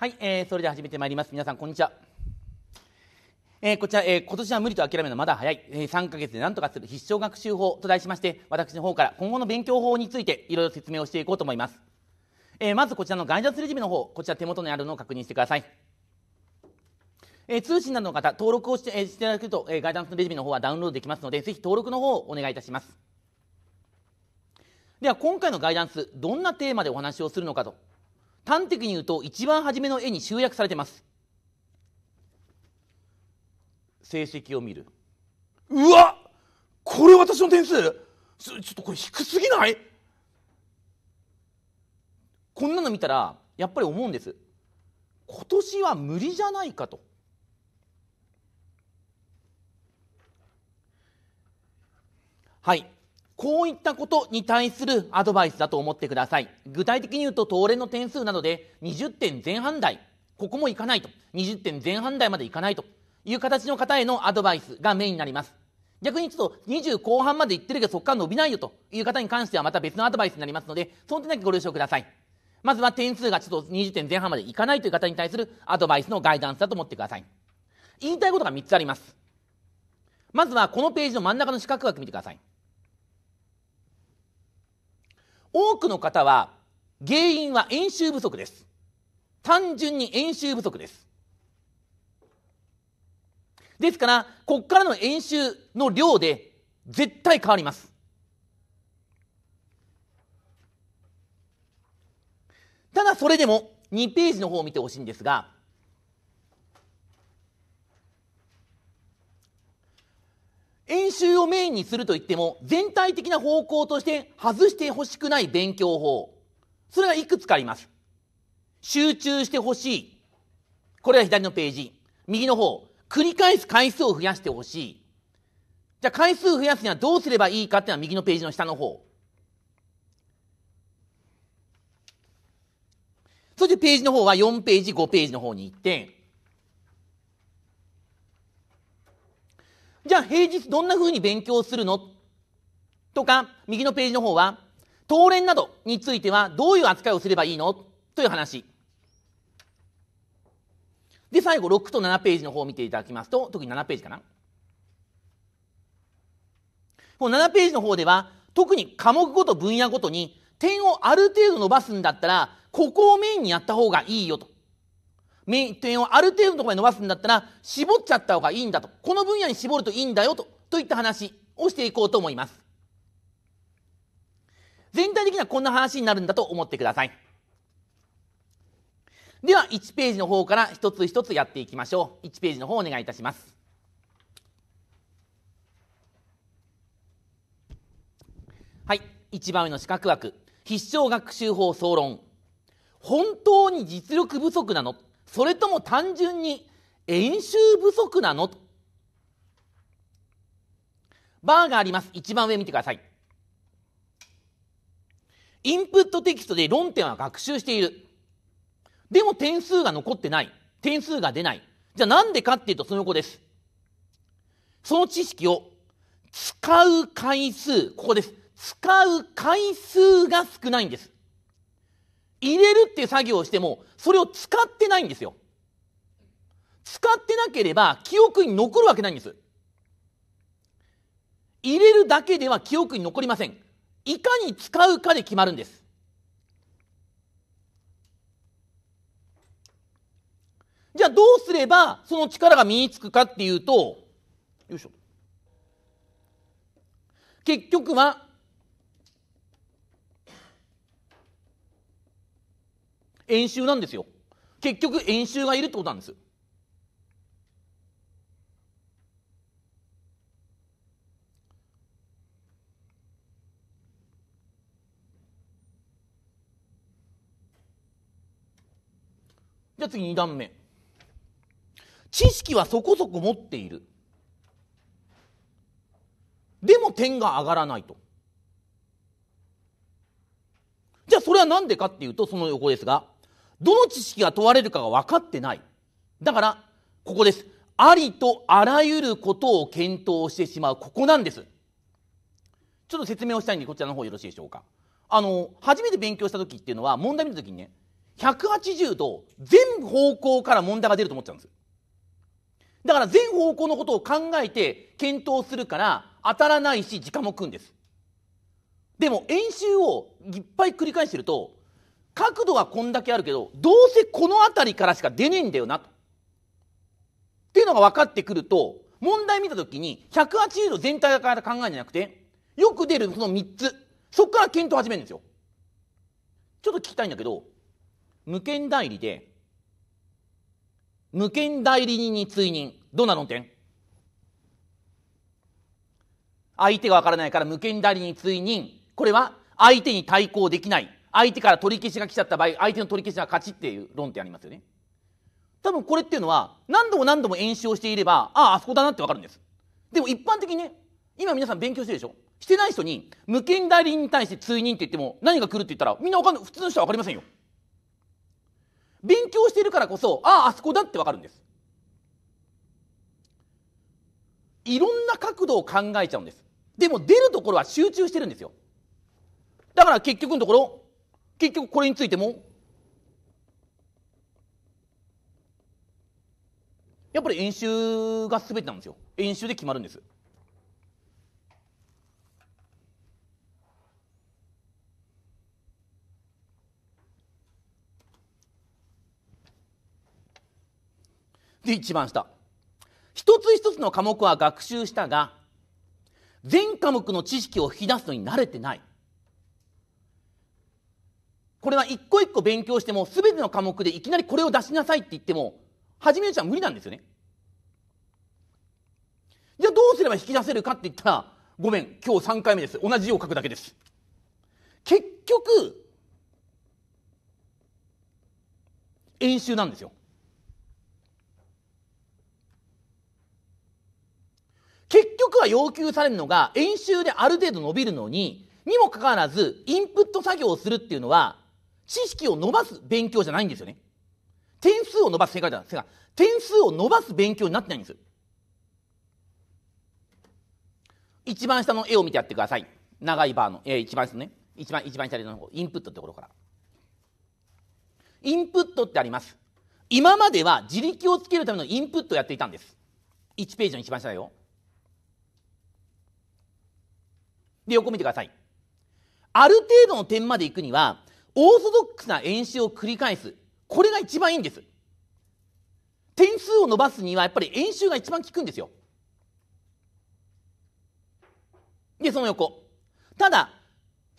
はい、えー、それでは始めてまいります。皆さん、こんにちは。えー、こちら、えー、今年は無理と諦めるのまだ早い、えー、3ヶ月で何とかする必勝学習法と題しまして、私の方から今後の勉強法についていろいろ説明をしていこうと思います。えー、まずこちらのガイダンスレジュメの方、こちら手元にあるのを確認してください。えー、通信などの方、登録をして,、えー、していただくと、えー、ガイダンスレジュメの方はダウンロードできますので、ぜひ登録の方をお願いいたします。では、今回のガイダンス、どんなテーマでお話をするのかと端的に言うと一番初めの絵に集約されてます成績を見るうわこれ私の点数ちょっとこれ低すぎないこんなの見たらやっぱり思うんです今年は無理じゃないかとはいこういったことに対するアドバイスだと思ってください。具体的に言うと、東レの点数などで20点前半台、ここもいかないと、20点前半台までいかないという形の方へのアドバイスがメインになります。逆にちょっと20後半までいってるけどそこから伸びないよという方に関してはまた別のアドバイスになりますので、その点だけご了承ください。まずは点数がちょっと20点前半までいかないという方に対するアドバイスのガイダンスだと思ってください。言いたいことが3つあります。まずはこのページの真ん中の四角枠見てください。多くの方は原因は演習不足です単純に演習不足ですですからこっからの演習の量で絶対変わりますただそれでも2ページの方を見てほしいんですが演習をメインにするといっても、全体的な方向として外してほしくない勉強法。それがいくつかあります。集中してほしい。これは左のページ。右の方。繰り返す回数を増やしてほしい。じゃあ回数を増やすにはどうすればいいかっていうのは右のページの下の方。そしてページの方は4ページ、5ページの方に行って、じゃあ平日どんな風に勉強するのとか、右のページの方は、当連などについてはどういう扱いをすればいいのという話。で、最後、6と7ページの方を見ていただきますと、特に7ページかな。この7ページの方では、特に科目ごと分野ごとに点をある程度伸ばすんだったら、ここをメインにやった方がいいよと。点をある程度のところまで伸ばすんだったら絞っちゃった方がいいんだとこの分野に絞るといいんだよとといった話をしていこうと思います全体的にはこんな話になるんだと思ってくださいでは1ページの方から一つ一つやっていきましょう1ページの方お願いいたしますはい1番目の四角枠必勝学習法総論本当に実力不足なのそれとも単純に演習不足なのバーがあります。一番上見てください。インプットテキストで論点は学習している。でも点数が残ってない。点数が出ない。じゃあなんでかっていうとその横です。その知識を使う回数、ここです。使う回数が少ないんです。入れるっていう作業をしてもそれを使ってないんですよ。使ってなければ記憶に残るわけないんです。入れるだけでは記憶に残りません。いかに使うかで決まるんです。じゃあどうすればその力が身につくかっていうと、よいしょ。結局は演習なんですよ結局演習がいるってことなんですじゃあ次2段目知識はそこそこ持っているでも点が上がらないとじゃあそれは何でかっていうとその横ですがどの知識が問われるかが分かってない。だから、ここです。ありとあらゆることを検討してしまう。ここなんです。ちょっと説明をしたいんで、こちらの方よろしいでしょうか。あの、初めて勉強した時っていうのは、問題見た時にね、180度、全方向から問題が出ると思っちゃうんです。だから全方向のことを考えて検討するから当たらないし時間も食うんです。でも演習をいっぱい繰り返してると角度はこんだけあるけどどうせこの辺りからしか出ねえんだよなと。っていうのが分かってくると問題見たときに180度全体から考えるんじゃなくてよく出るその3つそこから検討始めるんですよ。ちょっと聞きたいんだけど無権代理で無権代理人に追認どんな論点相手がわからないから無権代理人に追認これは相手に対抗できない相手から取り消しが来ちゃった場合相手の取り消しが勝ちっていう論点ありますよね多分これっていうのは何度も何度も演習をしていればあああそこだなって分かるんですでも一般的にね今皆さん勉強してるでしょしてない人に無権代理人に対して追認って言っても何が来るって言ったらみんな分かんない普通の人は分かりませんよ勉強してるからこそあああそこだって分かるんですいろんな角度を考えちゃうんですでも出るところは集中してるんですよだから結局のところ結局これについてもやっぱり演習が全てなんですよ演習で決まるんですで一番下一つ一つの科目は学習したが全科目の知識を引き出すのに慣れてないこれは一個一個勉強しても全ての科目でいきなりこれを出しなさいって言っても始めるうち無理なんですよね。じゃあどうすれば引き出せるかって言ったらごめん今日3回目です同じ字を書くだけです。結局演習なんですよ。結局は要求されるのが演習である程度伸びるのににもかかわらずインプット作業をするっていうのは知識を伸ばす勉強じゃないんですよね。点数を伸ばす正解だ。す解。点数を伸ばす勉強になってないんです。一番下の絵を見てやってください。長いバーの、えー、一番下のね。一番、一番下の方、インプットってところから。インプットってあります。今までは自力をつけるためのインプットをやっていたんです。1ページの一番下だよ。で、横見てください。ある程度の点まで行くには、オーソドックスな演習を繰り返すこれが一番いいんです点数を伸ばすにはやっぱり演習が一番効くんですよでその横ただ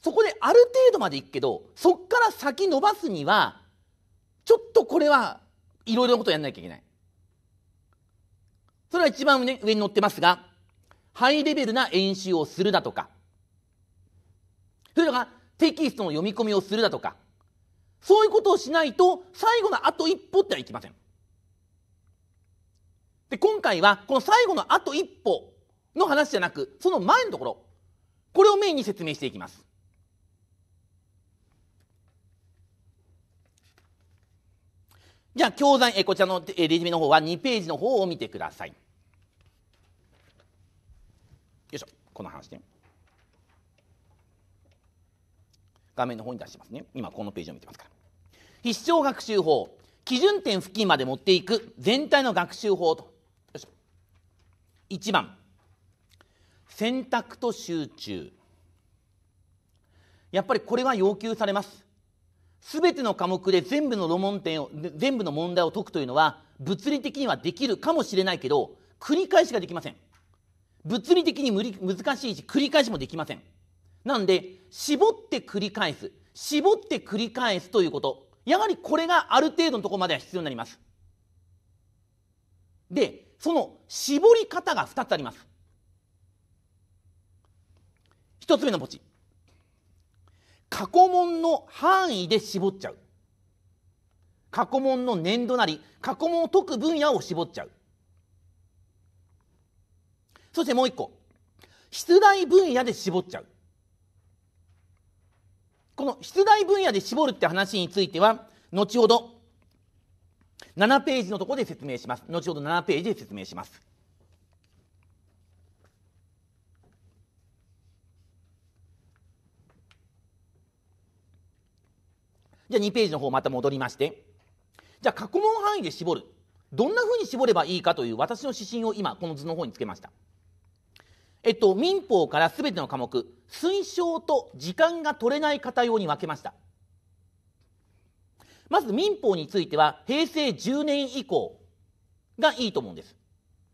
そこである程度までいくけどそっから先伸ばすにはちょっとこれはいろいろなことをやらなきゃいけないそれは一番、上に載ってますがハイレベルな演習をするだとかそれとかテキストの読み込みをするだとかそういうことをしないと最後のあと一歩ってはいきません。で今回はこの最後のあと一歩の話じゃなくその前のところこれをメインに説明していきます。じゃあ教材えこちらのレジュメの方は2ページの方を見てください。よいしょこの話ね。画面の方に出してますね今このページを見てますから必勝学習法基準点付近まで持っていく全体の学習法と1番選択と集中やっぱりこれは要求されます全ての科目で全部の論点を全部の問題を解くというのは物理的にはできるかもしれないけど繰り返しができません物理的に難しいし繰り返しもできませんなんで絞って繰り返す絞って繰り返すということやはりこれがある程度のとこまでは必要になりますでその絞り方が2つあります1つ目の墓地過去問の範囲で絞っちゃう過去問の年度なり過去問を解く分野を絞っちゃうそしてもう一個出題分野で絞っちゃうこの出題分野で絞るって話については、後ほど7ページのところで説明します。後ほど7ページで説明します。じゃあ2ページの方また戻りまして。じゃあ過去問範囲で絞る。どんなふうに絞ればいいかという私の指針を今この図の方につけました。えっと、民法からすべての科目推奨と時間が取れない方用に分けましたまず民法については平成10年以降がいいと思うんです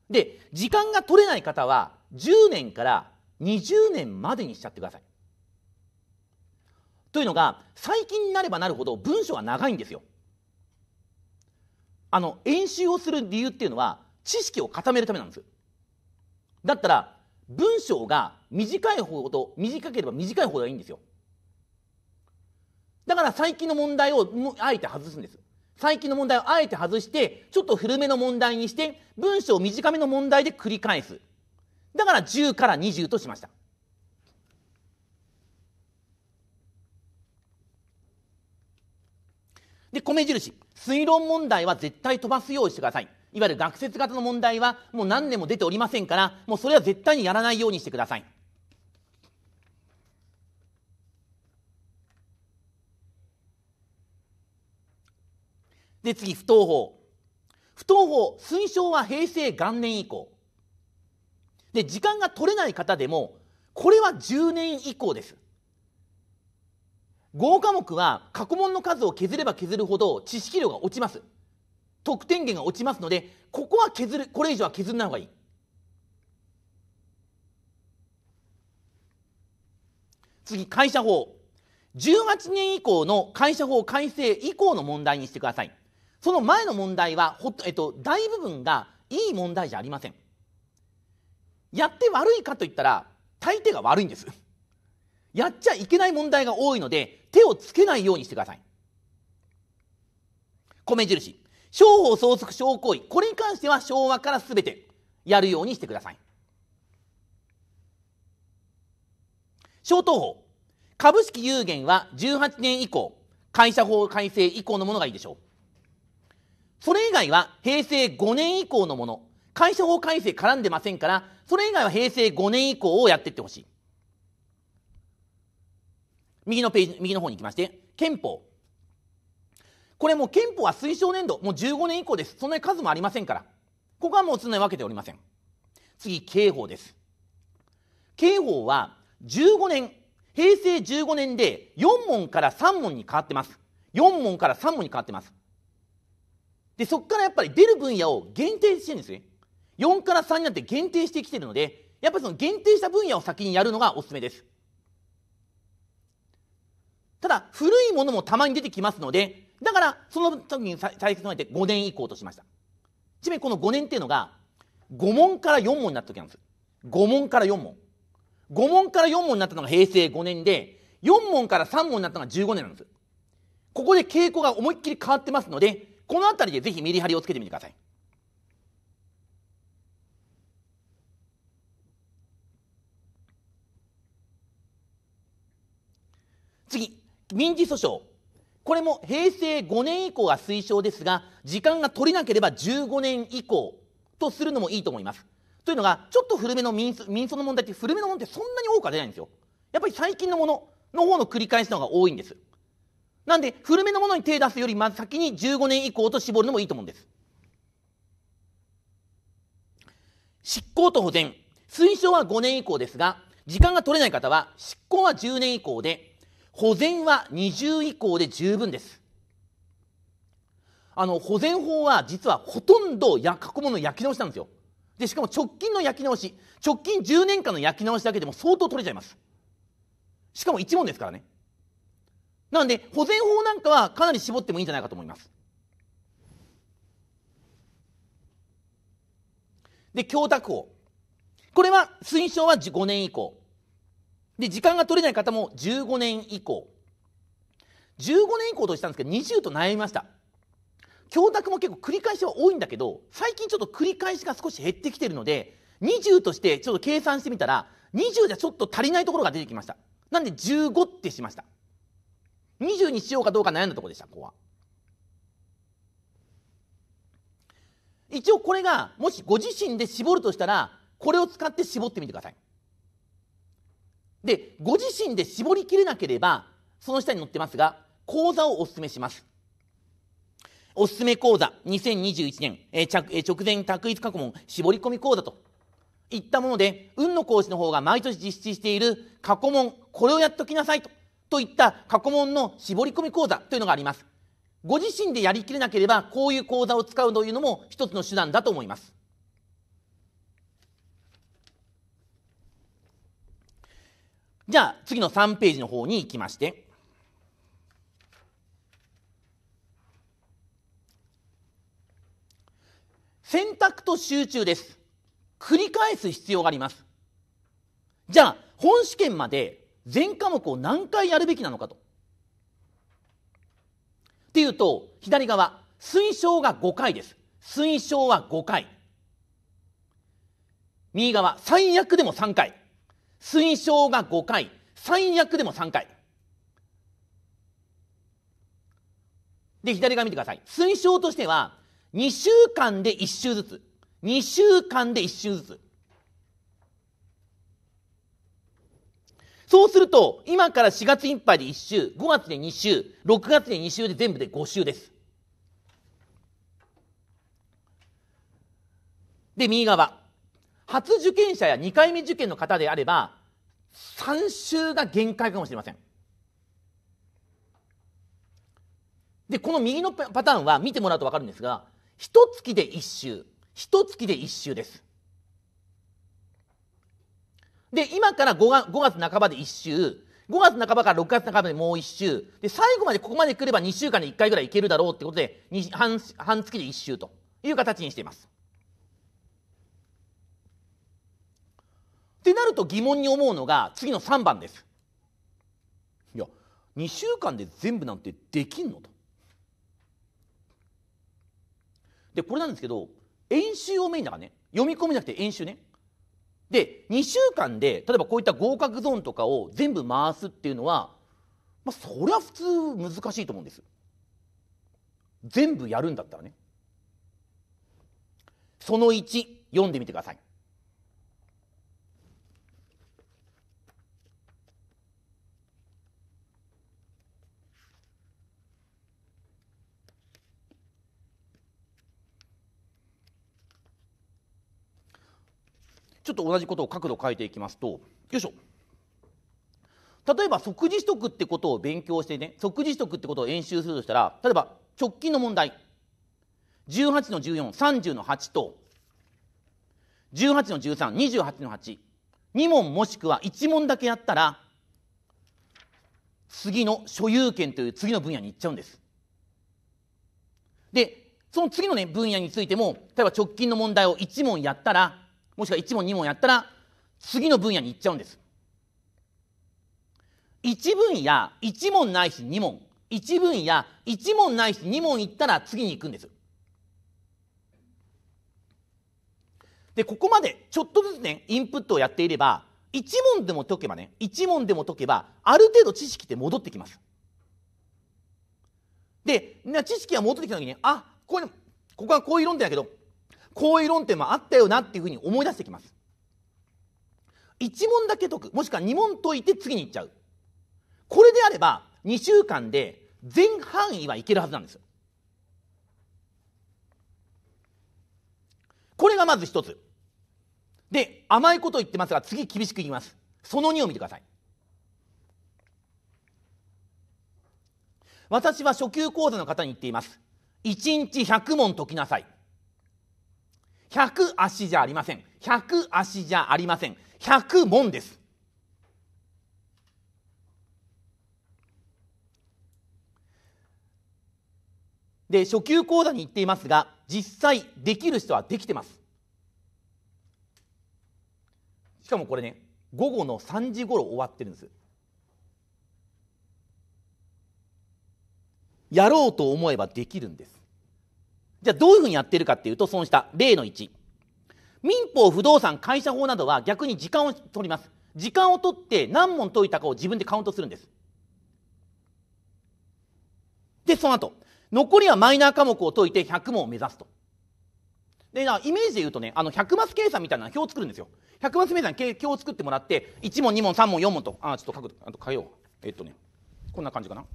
で時間が取れない方は10年から20年までにしちゃってくださいというのが最近になればなるほど文章は長いんですよあの演習をする理由っていうのは知識を固めるためなんですだったら文章が短いほど短ければ短いほどいいんですよだから最近の問題をあえて外すんです最近の問題をあえて外してちょっと古めの問題にして文章を短めの問題で繰り返すだから10から20としましたで米印推論問題は絶対飛ばすようにしてくださいいわゆる学説型の問題はもう何年も出ておりませんから、もうそれは絶対にやらないようにしてください。で、次、不登法。不登法、推奨は平成元年以降。で、時間が取れない方でも、これは10年以降です。合科目は過去問の数を削れば削るほど知識量が落ちます。得点源が落ちますのでここは削るこれ以上は削らない方がいい。次会社法18年以降の会社法改正以降の問題にしてくださいその前の問題はほえっと、大部分がいい問題じゃありませんやって悪いかといったら大抵が悪いんですやっちゃいけない問題が多いので手をつけないようにしてください米印商法相続商行為、これに関しては昭和から全てやるようにしてください。商等法。株式有限は18年以降、会社法改正以降のものがいいでしょう。それ以外は平成5年以降のもの、会社法改正絡んでませんから、それ以外は平成5年以降をやっていってほしい。右のページ、右の方に行きまして、憲法。これもう憲法は推奨年度、もう15年以降です。そんなに数もありませんから。ここはもう常に分けておりません。次、刑法です。刑法は15年、平成15年で4問から3問に変わってます。4問から3問に変わってます。で、そこからやっぱり出る分野を限定してるんですね。4から3になって限定してきてるので、やっぱりその限定した分野を先にやるのがおすすめです。ただ、古いものもたまに出てきますので、だからその時に採決の前て5年以降としましたちなみにこの5年っていうのが5問から4問になった時なんです5問から4問5問から4問になったのが平成5年で4問から3問になったのが15年なんですここで傾向が思いっきり変わってますのでこの辺りでぜひメリハリをつけてみてください次民事訴訟これも平成5年以降が推奨ですが時間が取れなければ15年以降とするのもいいと思いますというのがちょっと古めの民民の問題って古めのものってそんなに多くは出ないんですよやっぱり最近のものの方の繰り返しの方が多いんですなんで古めのものに手出すよりまず先に15年以降と絞るのもいいと思うんです執行と保全推奨は5年以降ですが時間が取れない方は執行は10年以降で保全は20以降で十分です。あの、保全法は実はほとんどや過去問の焼き直しなんですよ。で、しかも直近の焼き直し、直近10年間の焼き直しだけでも相当取れちゃいます。しかも1問ですからね。なんで、保全法なんかはかなり絞ってもいいんじゃないかと思います。で、供託法。これは推奨は5年以降。で時間が取れない方も15年以降15年以降としたんですけど20と悩みました教託も結構繰り返しは多いんだけど最近ちょっと繰り返しが少し減ってきてるので20としてちょっと計算してみたら20じゃちょっと足りないところが出てきましたなんで15ってしました20にしようかどうか悩んだところでしたここは一応これがもしご自身で絞るとしたらこれを使って絞ってみてくださいで、ご自身で絞りきれなければ、その下に載ってますが、講座をお勧めします。おすすめ講座2021年、えーえー、直前択一過去問絞り込み講座といったもので、運の講師の方が毎年実施している過去問、これをやっときなさいと、といった過去問の絞り込み講座というのがあります。ご自身でやりきれなければ、こういう講座を使うというのも一つの手段だと思います。じゃあ次の3ページの方に行きまして選択と集中です繰り返す必要がありますじゃあ本試験まで全科目を何回やるべきなのかとっていうと左側推奨が5回です推奨は5回右側最悪でも3回推奨が5回、最悪でも3回。で、左側見てください。推奨としては、2週間で1週ずつ。2週間で1週ずつ。そうすると、今から4月いっぱいで1週、5月で2週、6月で2週で全部で5週です。で、右側。初受験者や2回目受験の方であれば、3週が限界かもしれませんでこの右のパターンは見てもらうと分かるんですが一月で1週一月で1週ですで今から5月半ばで1週5月半ばから6月半ばでもう1週で最後までここまで来れば2週間に1回ぐらいいけるだろうってことで半半月で1週という形にしていますってなると疑問に思うのが次の3番です。いや2週間で全部なんてできんのと。でこれなんですけど演習をメインだからね読み込みじゃなくて演習ね。で2週間で例えばこういった合格ゾーンとかを全部回すっていうのは、まあ、そりゃ普通難しいと思うんです。全部やるんだったらね。その1読んでみてください。ちょっと同じことを角度変えていきますとよいしょ例えば即時取得ってことを勉強してね即時取得ってことを演習するとしたら例えば直近の問題18の1430の8と18の1328の82問もしくは1問だけやったら次の所有権という次の分野に行っちゃうんです。でその次のね分野についても例えば直近の問題を1問やったらもしくは1問2問やったら次の分野に行っちゃうんです1分野1問ないし2問1分野1問ないし2問行ったら次に行くんですでここまでちょっとずつねインプットをやっていれば1問でも解けばね1問でも解けばある程度知識って戻ってきますで知識が戻ってきた時にあこれここはこういう論点だけどこういう論点もあったよなっていうふうに思い出してきます1問だけ解くもしくは2問解いて次に行っちゃうこれであれば2週間で全範囲はいけるはずなんですよこれがまず一つで甘いこと言ってますが次厳しく言いますその2を見てください私は初級講座の方に言っています1日100問解きなさい100足じゃありません100足じゃありません100門ですで初級講座に行っていますが実際できる人はできてますしかもこれね午後の3時ごろ終わってるんですやろうと思えばできるんですじゃあどういうふうにやってるかっていうと、その下、例の1。民法、不動産、会社法などは逆に時間を取ります。時間を取って何問解いたかを自分でカウントするんです。で、その後、残りはマイナー科目を解いて100問を目指すと。で、イメージで言うとね、あの、100マス計算みたいな表を作るんですよ。100マス計算表を作ってもらって、1問、2問、3問、4問と、あ、ちょっと書く、あと変えよう。えっとね、こんな感じかな。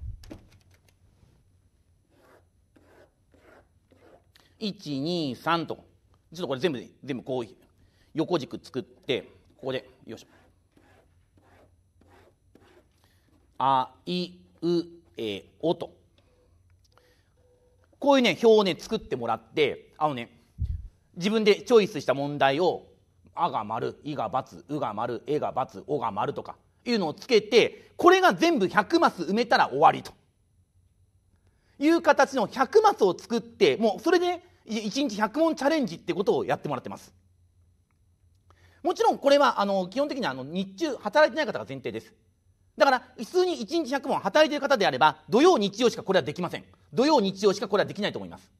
123とちょっとこれ全部全部こう横軸作ってここでよいしょあいうえおとこういうね表をね作ってもらってあのね自分でチョイスした問題を「あ」が丸「い」が×「う」が丸「え」が×「お」が丸とかいうのをつけてこれが全部100マス埋めたら終わりという形の100マスを作ってもうそれで、ね、1日100問チャレンジってことをやってもらってます。もちろんこれはあの基本的にはあの日中働いてない方が前提です。だから普通に1日100問働いてる方であれば土曜日曜しかこれはできません。土曜日曜しかこれはできないと思います。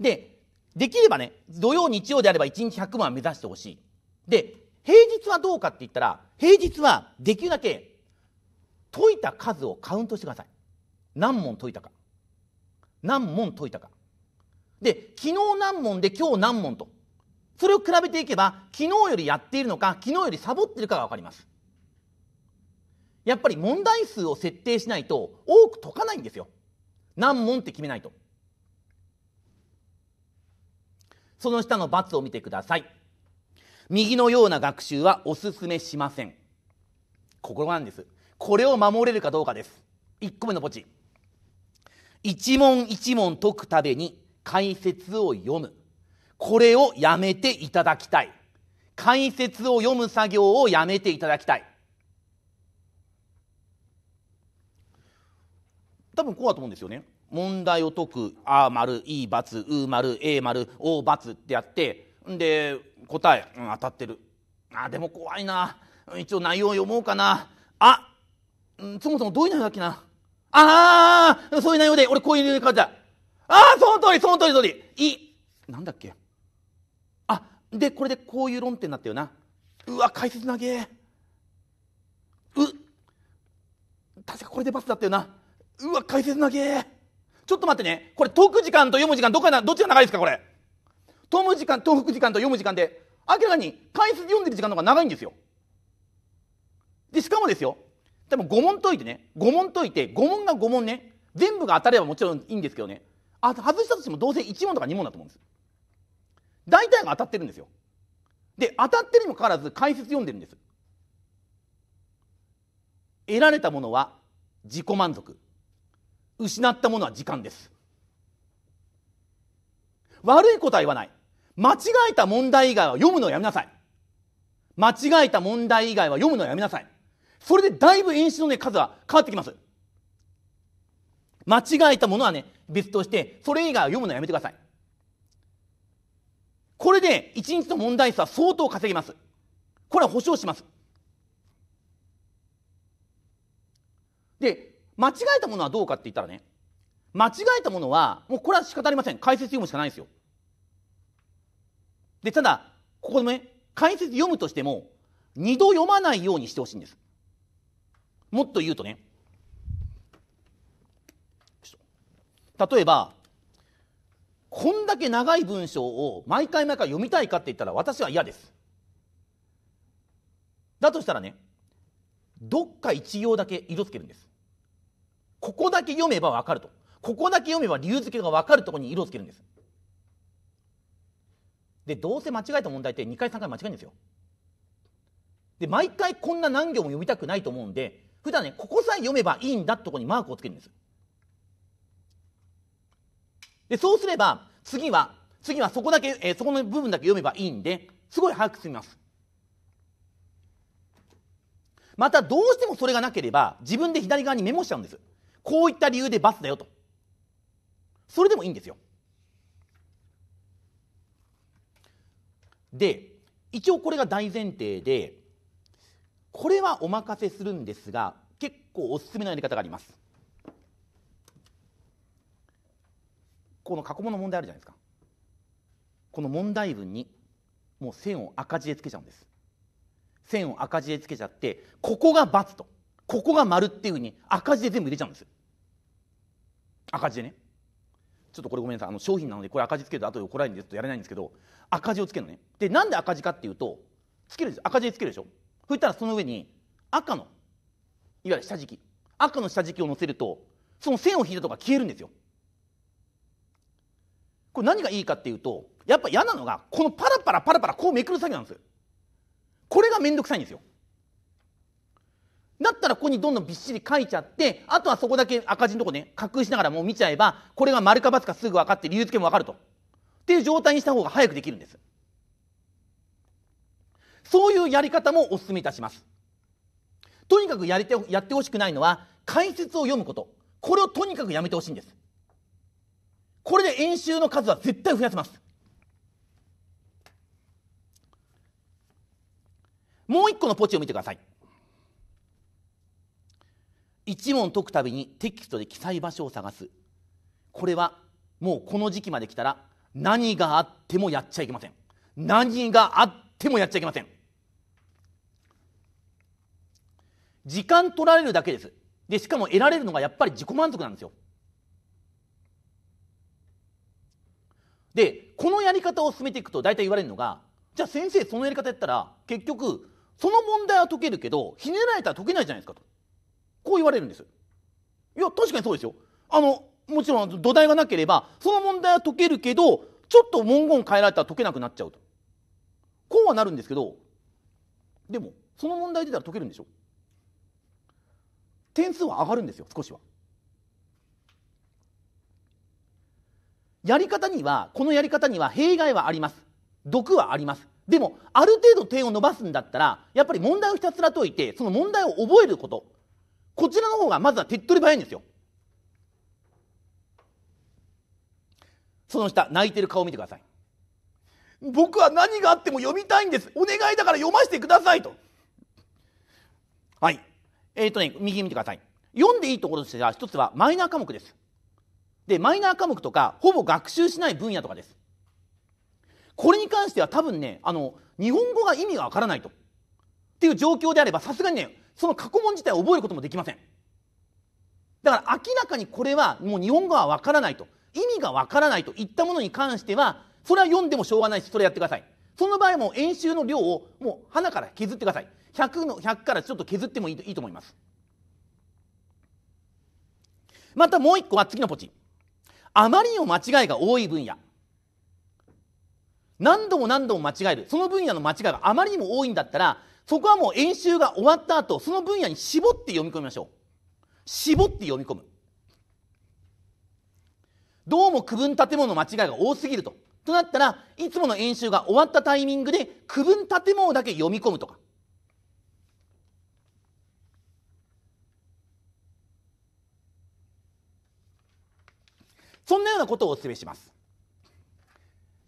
で、できればね、土曜日曜であれば1日100問は目指してほしい。で、平日はどうかって言ったら、平日はできるだけ解いた数をカウントしてください。何問解いたか。何問解いたかで昨日何問で今日何問とそれを比べていけば昨日よりやっているのか昨日よりサボってるかが分かりますやっぱり問題数を設定しないと多く解かないんですよ何問って決めないとその下の×を見てください右のような学習はおすすめしませんここなんですこれを守れるかどうかです1個目のポチ一問一問解くたびに解説を読む。これをやめていただきたい。解説を読む作業をやめていただきたい。多分こうだと思うんですよね。問題を解く、あ丸、い×、う丸、え丸、お×ってやって、んで、答え、うん、当たってる。あ、でも怖いな。一応内容読もうかな。あ、うん、そもそもどういう内容だっけな。ああ、そういう内容で、俺こういう理由でた。ああ、その通り、その通り、その通り。い、なんだっけ。あ、で、これでこういう論点になったよな。うわ、解説なげえ。う、確かこれでバスだったよな。うわ、解説なげえ。ちょっと待ってね。これ、解く時間と読む時間、どっかな、どっちが長いですか、これ。解む時間、解く時間と読む時間で、明らかに解説読んでる時間の方が長いんですよ。で、しかもですよ。でも5問解いてね5問解いて5問が5問ね全部が当たればもちろんいいんですけどねあ外したとしてもどうせ1問とか2問だと思うんです大体が当たってるんですよで当たってるにもかかわらず解説読んでるんです得られたものは自己満足失ったものは時間です悪いことは言わない間違えた問題以外は読むのをやめなさい間違えた問題以外は読むのをやめなさいそれでだいぶ演出のね、数は変わってきます。間違えたものはね、別として、それ以外は読むのやめてください。これで、1日の問題数は相当稼ぎます。これは保証します。で、間違えたものはどうかって言ったらね、間違えたものは、もうこれは仕方ありません。解説読むしかないんですよ。で、ただ、ここでもね、解説読むとしても、二度読まないようにしてほしいんです。もっと言うとね例えばこんだけ長い文章を毎回毎回読みたいかって言ったら私は嫌ですだとしたらねどっか一行だけ色つけるんですここだけ読めば分かるとここだけ読めば理由付けが分かるところに色をつけるんですでどうせ間違えた問題って2回3回間違えるんですよで毎回こんな何行も読みたくないと思うんで普段ねここさえ読めばいいんだってとこにマークをつけるんですでそうすれば次は次はそこだけ、えー、そこの部分だけ読めばいいんですごい早く進みますまたどうしてもそれがなければ自分で左側にメモしちゃうんですこういった理由でバスだよとそれでもいいんですよで一応これが大前提でこれはお任せするんですが結構おすすめのやり方がありますこの過去問の問題あるじゃないですかこの問題文にもう線を赤字でつけちゃうんです線を赤字でつけちゃってここが×とここが丸っていうふうに赤字で全部入れちゃうんです赤字でねちょっとこれごめんなさいあの商品なのでこれ赤字つけると後で怒られるんですとやれないんですけど赤字をつけるのねでなんで赤字かっていうとつけるんです赤字でつけるでしょそしたらその上に赤のいわゆる下敷き赤の下敷きを載せるとその線を引いたとこが消えるんですよこれ何がいいかっていうとやっぱ嫌なのがこのパラパラパラパラこうめくる作業なんですこれが面倒くさいんですよだったらここにどんどんびっしり書いちゃってあとはそこだけ赤字のとこね架空しながらもう見ちゃえばこれが丸か×かすぐ分かって理由付けも分かるとっていう状態にした方が早くできるんですそういうやり方もお勧めいたしますとにかくやりてやってほしくないのは解説を読むことこれをとにかくやめてほしいんですこれで演習の数は絶対増やせますもう一個のポチを見てください一問解くたびにテキストで記載場所を探すこれはもうこの時期まで来たら何があってもやっちゃいけません何があってもやっちゃいけません時間取られるだけです。で、しかも得られるのがやっぱり自己満足なんですよ。で、このやり方を進めていくと大体言われるのが、じゃあ先生そのやり方やったら、結局、その問題は解けるけど、ひねられたら解けないじゃないですかと。こう言われるんです。いや、確かにそうですよ。あの、もちろん土台がなければ、その問題は解けるけど、ちょっと文言変えられたら解けなくなっちゃうと。こうはなるんですけど、でも、その問題出たら解けるんでしょ点数は上がるんですよ少しは。やり方にはこのやり方には弊害はあります毒はありますでもある程度点を伸ばすんだったらやっぱり問題をひたすら解いてその問題を覚えることこちらの方がまずは手っ取り早いんですよその下泣いてる顔を見てください僕は何があっても読みたいんですお願いだから読ませてくださいとはいえっ、ー、とね、右見てください。読んでいいところとしては、一つはマイナー科目です。で、マイナー科目とか、ほぼ学習しない分野とかです。これに関しては多分ね、あの、日本語が意味がわからないと。っていう状況であれば、さすがにね、その過去問自体を覚えることもできません。だから明らかにこれはもう日本語はわからないと。意味がわからないといったものに関しては、それは読んでもしょうがないし、それやってください。その場合も演習の量をもう鼻から削ってください。100, の100からちょっと削ってもいいいいと思います。またもう一個は次のポチ。あまりにも間違いが多い分野。何度も何度も間違える。その分野の間違いがあまりにも多いんだったら、そこはもう演習が終わった後、その分野に絞って読み込みましょう。絞って読み込む。どうも区分建物の間違いが多すぎると。となったら、いつもの演習が終わったタイミングで区分建物だけ読み込むとか。そんなようなことをお勧めします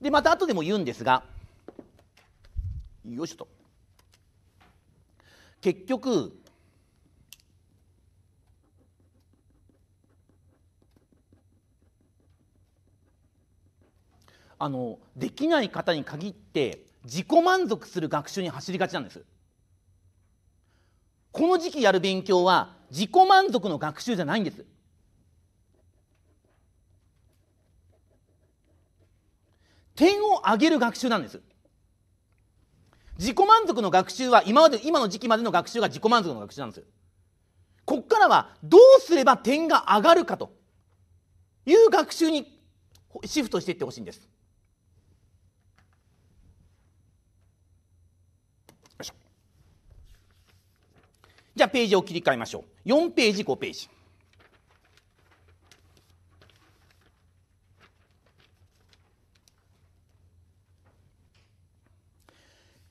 でまた後でも言うんですがよいしょと結局あのできない方に限って自己満足する学習に走りがちなんですこの時期やる勉強は自己満足の学習じゃないんです点を上げる学習なんです。自己満足の学習は今まで、今の時期までの学習が自己満足の学習なんです。こっからはどうすれば点が上がるかという学習にシフトしていってほしいんです。じゃあページを切り替えましょう。4ページ、5ページ。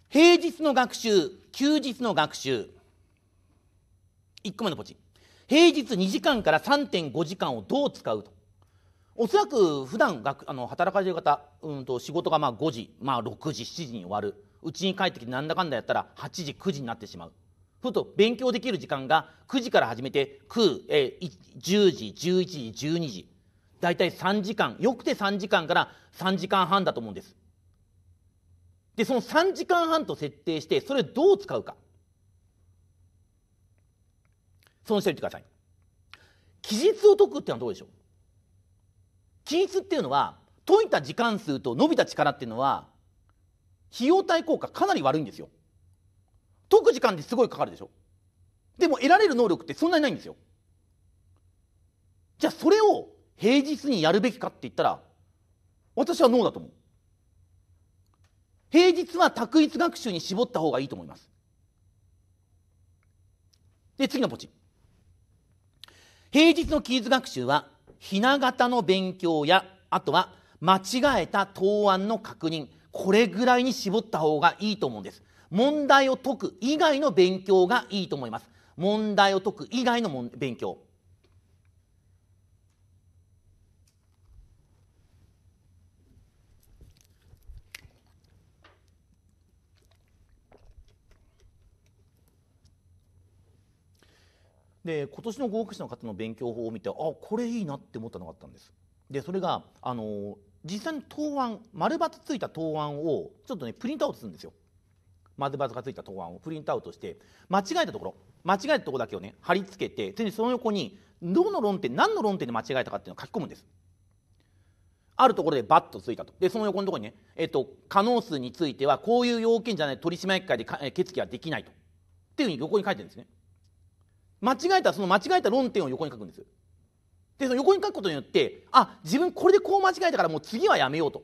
平日の学習休日の学習1個目のポチ平日2時間から3.5時間をどう使うとおそらく普段学あの働かれてる方、うん、と仕事がまあ5時、まあ、6時7時に終わるうちに帰ってきてなんだかんだやったら8時9時になってしまうふと勉強できる時間が9時から始めて9、え10時11時12時大体3時間よくて3時間から3時間半だと思うんですで、その3時間半と設定して、それをどう使うか。の人に言ってください。期日を解くってのはどうでしょう期日っていうのは、解いた時間数と伸びた力っていうのは、費用対効果かなり悪いんですよ。解く時間ですごいかかるでしょでも得られる能力ってそんなにないんですよ。じゃあそれを平日にやるべきかって言ったら、私はノーだと思う。平日は択一学習に絞った方がいいと思いますで次のポチ平日のキー学習はひな形の勉強やあとは間違えた答案の確認これぐらいに絞った方がいいと思うんです問題を解く以外の勉強がいいと思います問題を解く以外の勉強で今年の合格者の方の勉強法を見てあこれいいなって思ったのがあったんです。でそれがあの実際に答案丸ツついた答案をちょっとねプリントアウトするんですよ。丸×がついた答案をプリントアウトして間違えたところ間違えたところだけをね貼り付けてそれでその横にどの論点何の論点で間違えたかっていうのを書き込むんです。あるところでバッとついたとでその横のところにね、えっと、可能数についてはこういう要件じゃない取締役会で決議はできないとっていうふうに横に書いてるんですね。間違えたその間違えた論点を横に書くんですでその横に書くことによってあ自分これでこう間違えたからもう次はやめようとっ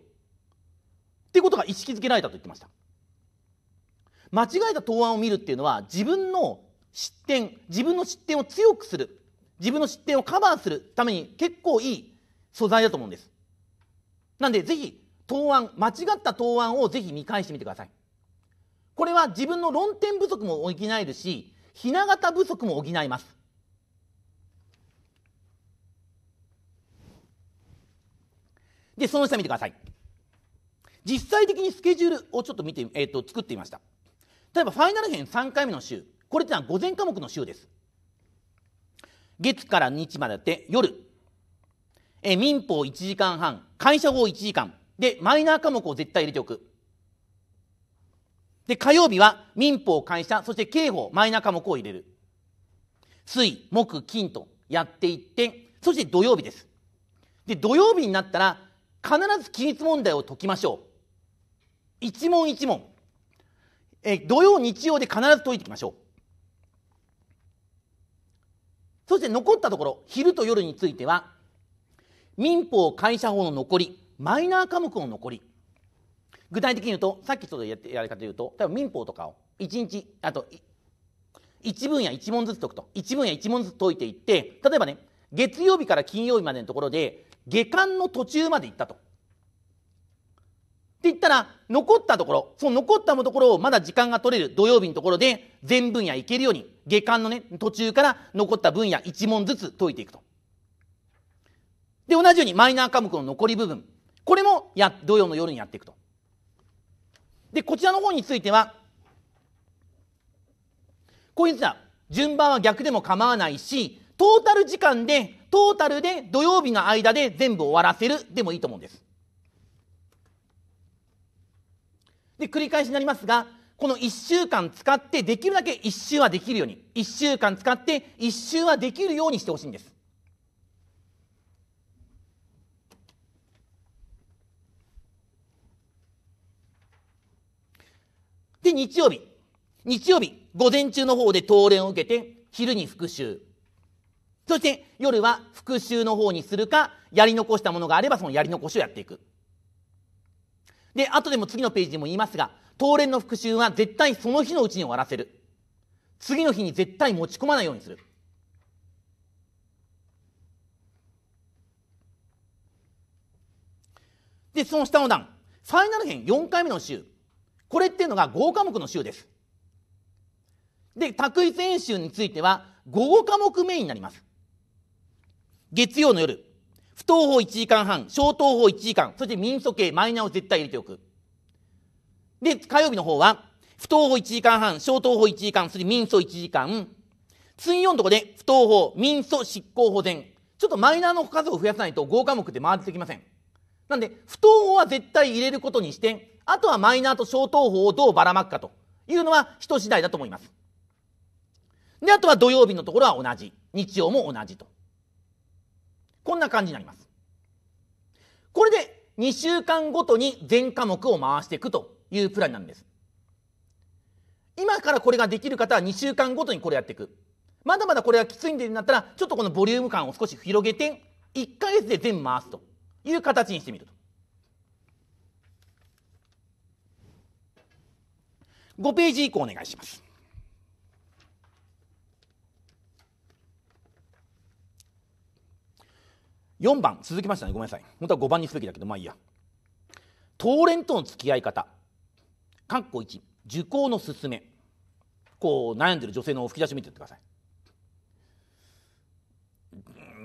ていうことが意識づけられたと言ってました間違えた答案を見るっていうのは自分の失点自分の失点を強くする自分の失点をカバーするために結構いい素材だと思うんですなんでぜひ答案間違った答案をぜひ見返してみてくださいこれは自分の論点不足も補えるし雛形不足も補います。で、その下見てください。実際的にスケジュールをちょっと見て、えーと、作ってみました。例えば、ファイナル編3回目の週。これってのは午前科目の週です。月から日までって夜。え民法1時間半、会社法1時間。で、マイナー科目を絶対入れておく。で、火曜日は民法、会社、そして刑法、マイナー科目を入れる。水、木、金とやっていって、そして土曜日です。で、土曜日になったら、必ず記述問題を解きましょう。一問一問。え、土曜、日曜で必ず解いていきましょう。そして残ったところ、昼と夜については、民法、会社法の残り、マイナー科目の残り、具体的に言うとさっきちょっとややり方で言うと例えば民法とかを1日あと1分野1問ずつ解くと1分野1問ずつ解いていって例えばね月曜日から金曜日までのところで下巻の途中まで行ったと。って言ったら残ったところその残ったところをまだ時間が取れる土曜日のところで全分野いけるように下巻のね途中から残った分野1問ずつ解いていくと。で同じようにマイナー科目の残り部分これもや土曜の夜にやっていくと。で、こちらの方については、こういうふうな順番は逆でも構わないし、トータル時間で、トータルで土曜日の間で全部終わらせるでもいいと思うんです。で、繰り返しになりますが、この1週間使ってできるだけ1週はできるように、1週間使って1週はできるようにしてほしいんです。で、日曜日。日曜日、午前中の方で当練を受けて、昼に復習。そして夜は復習の方にするか、やり残したものがあればそのやり残しをやっていく。で、後でも次のページでも言いますが、当練の復習は絶対その日のうちに終わらせる。次の日に絶対持ち込まないようにする。で、その下の段、ファイナル編4回目の週。これっていうのが5科目の週です。で、卓一演習については5科目メインになります。月曜の夜、不登法1時間半、小登法1時間、そして民訴刑、マイナーを絶対入れておく。で、火曜日の方は、不登法1時間半、小登法1時間、そして民訴1時間。水曜のとこで、不登法、民訴、執行保全。ちょっとマイナーの数を増やさないと5科目って回ってきません。なんで、不登法は絶対入れることにして、あとはマイナーと小投法をどうばらまくかというのは人次第だと思います。で、あとは土曜日のところは同じ。日曜も同じと。こんな感じになります。これで2週間ごとに全科目を回していくというプランなんです。今からこれができる方は2週間ごとにこれやっていく。まだまだこれがきついんでなったら、ちょっとこのボリューム感を少し広げて、1ヶ月で全部回すという形にしてみると。5ページ以降お願いします。4番続きましたねごめんなさい本当は5番にすべきだけどまあいいや当連との付き合い方括弧1受講の勧めこう悩んでる女性の吹き出し見てってください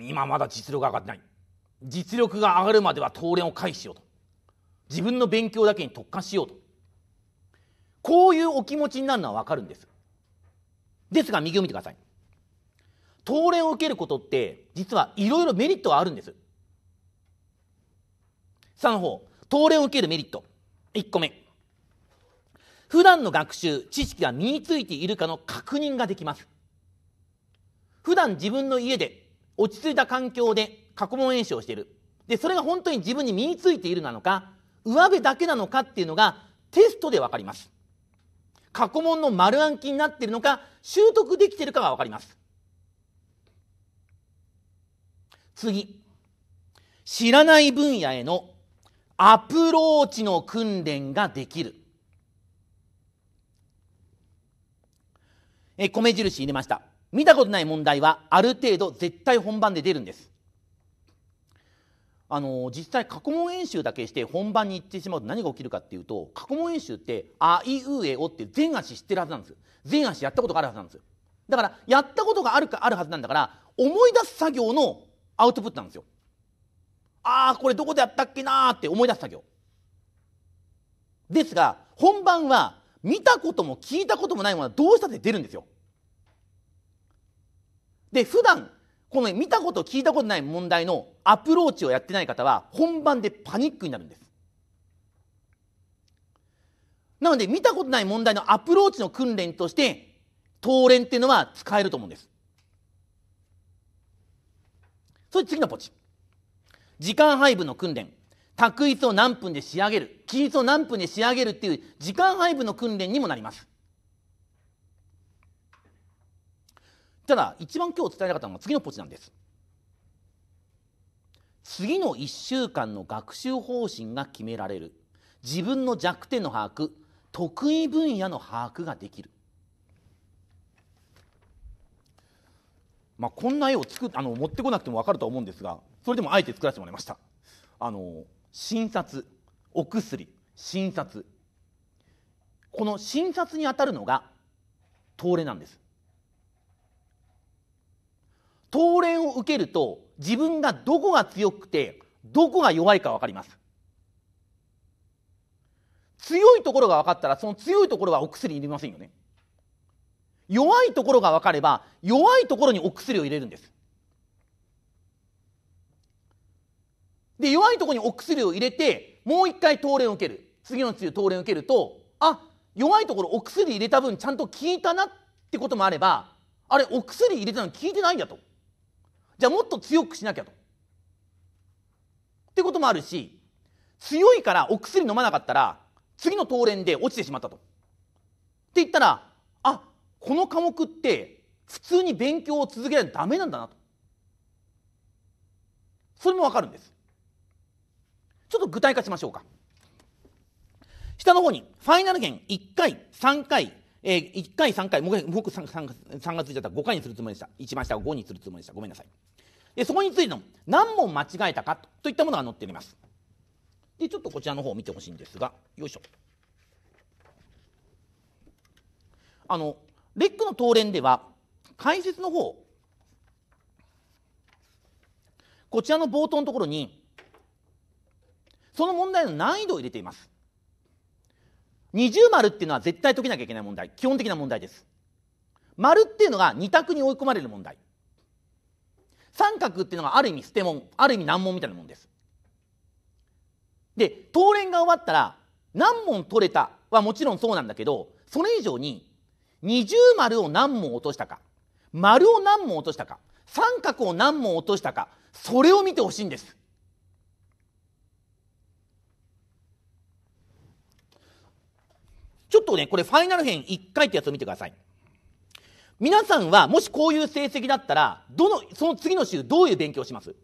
今まだ実力が上がってない実力が上がるまでは当連を回避しようと自分の勉強だけに特化しようとこういうお気持ちになるのは分かるんですですが右を見てください東連を受けることって実はいろいろメリットがあるんです下の方東連を受けるメリット1個目普段の学習知識が身についているかの確認ができます普段自分の家で落ち着いた環境で過去問演習をしているでそれが本当に自分に身についているなのか上辺だけなのかっていうのがテストで分かります過去問の丸暗記になっているのか習得できているかが分かります次知らない分野へのアプローチの訓練ができるえ米印入れました見たことない問題はある程度絶対本番で出るんですあの実際過去問演習だけして本番に行ってしまうと何が起きるかっていうと過去問演習って「あいうえお」って全足知ってるはずなんですよ全足やったことがあるはずなんですよだからやったことがあるかあるはずなんだから思い出す作業のアウトプットなんですよああこれどこでやったっけなーって思い出す作業ですが本番は見たことも聞いたこともないものはどうしたって出るんですよで普段この、見たこと聞いたことない問題のアプローチをやってない方は本番でパニックになるんですなので見たことない問題のアプローチの訓練として当練っていうのは使えると思うんですそれ次のポチ時間配分の訓練択一を何分で仕上げる均一を何分で仕上げるっていう時間配分の訓練にもなりますただ一番今日伝えなかったのが次のポチなんです次の1週間の学習方針が決められる自分の弱点の把握得意分野の把握ができるまあ、こんな絵を作あの持ってこなくても分かると思うんですがそれでもあえて作らせてもらいましたあの診察お薬診察この診察にあたるのが東レなんです当練を受けると自分がどこが強くてどこが弱いか分かります強いところが分かったらその強いところはお薬入れませんよね弱いところが分かれば弱いところにお薬を入れるんですで弱いところにお薬を入れてもう一回当練を受ける次の次当練を受けるとあ弱いところお薬入れた分ちゃんと効いたなってこともあればあれお薬入れたの効いてないんだとじゃあもっと強くしなきゃと。ってこともあるし強いからお薬飲まなかったら次の当連で落ちてしまったと。って言ったらあこの科目って普通に勉強を続けないとダメなんだなと。それもわかるんです。ちょっと具体化しましょうか。下の方に、ファイナル限1回、3回、えー、1回、3回、僕 3, 3, 3, 月ついちゃった、5回にするつもりでした。一番下5にするつもりでした。ごめんなさい。そこについての何問間違えたかといったものが載っておりますでちょっとこちらの方を見てほしいんですがよいしょあのレックの東連では解説の方こちらの冒頭のところにその問題の難易度を入れています二重丸っていうのは絶対解けなきゃいけない問題基本的な問題です丸っていうのが二択に追い込まれる問題三角っていうのがある意味捨て門ある意味難問みたいなもんですで当連が終わったら何問取れたはもちろんそうなんだけどそれ以上に二重丸を何問落としたか丸を何問落としたか三角を何問落としたかそれを見てほしいんですちょっとねこれファイナル編1回ってやつを見てください皆さんはもしこういう成績だったら、どの、その次の週どういう勉強します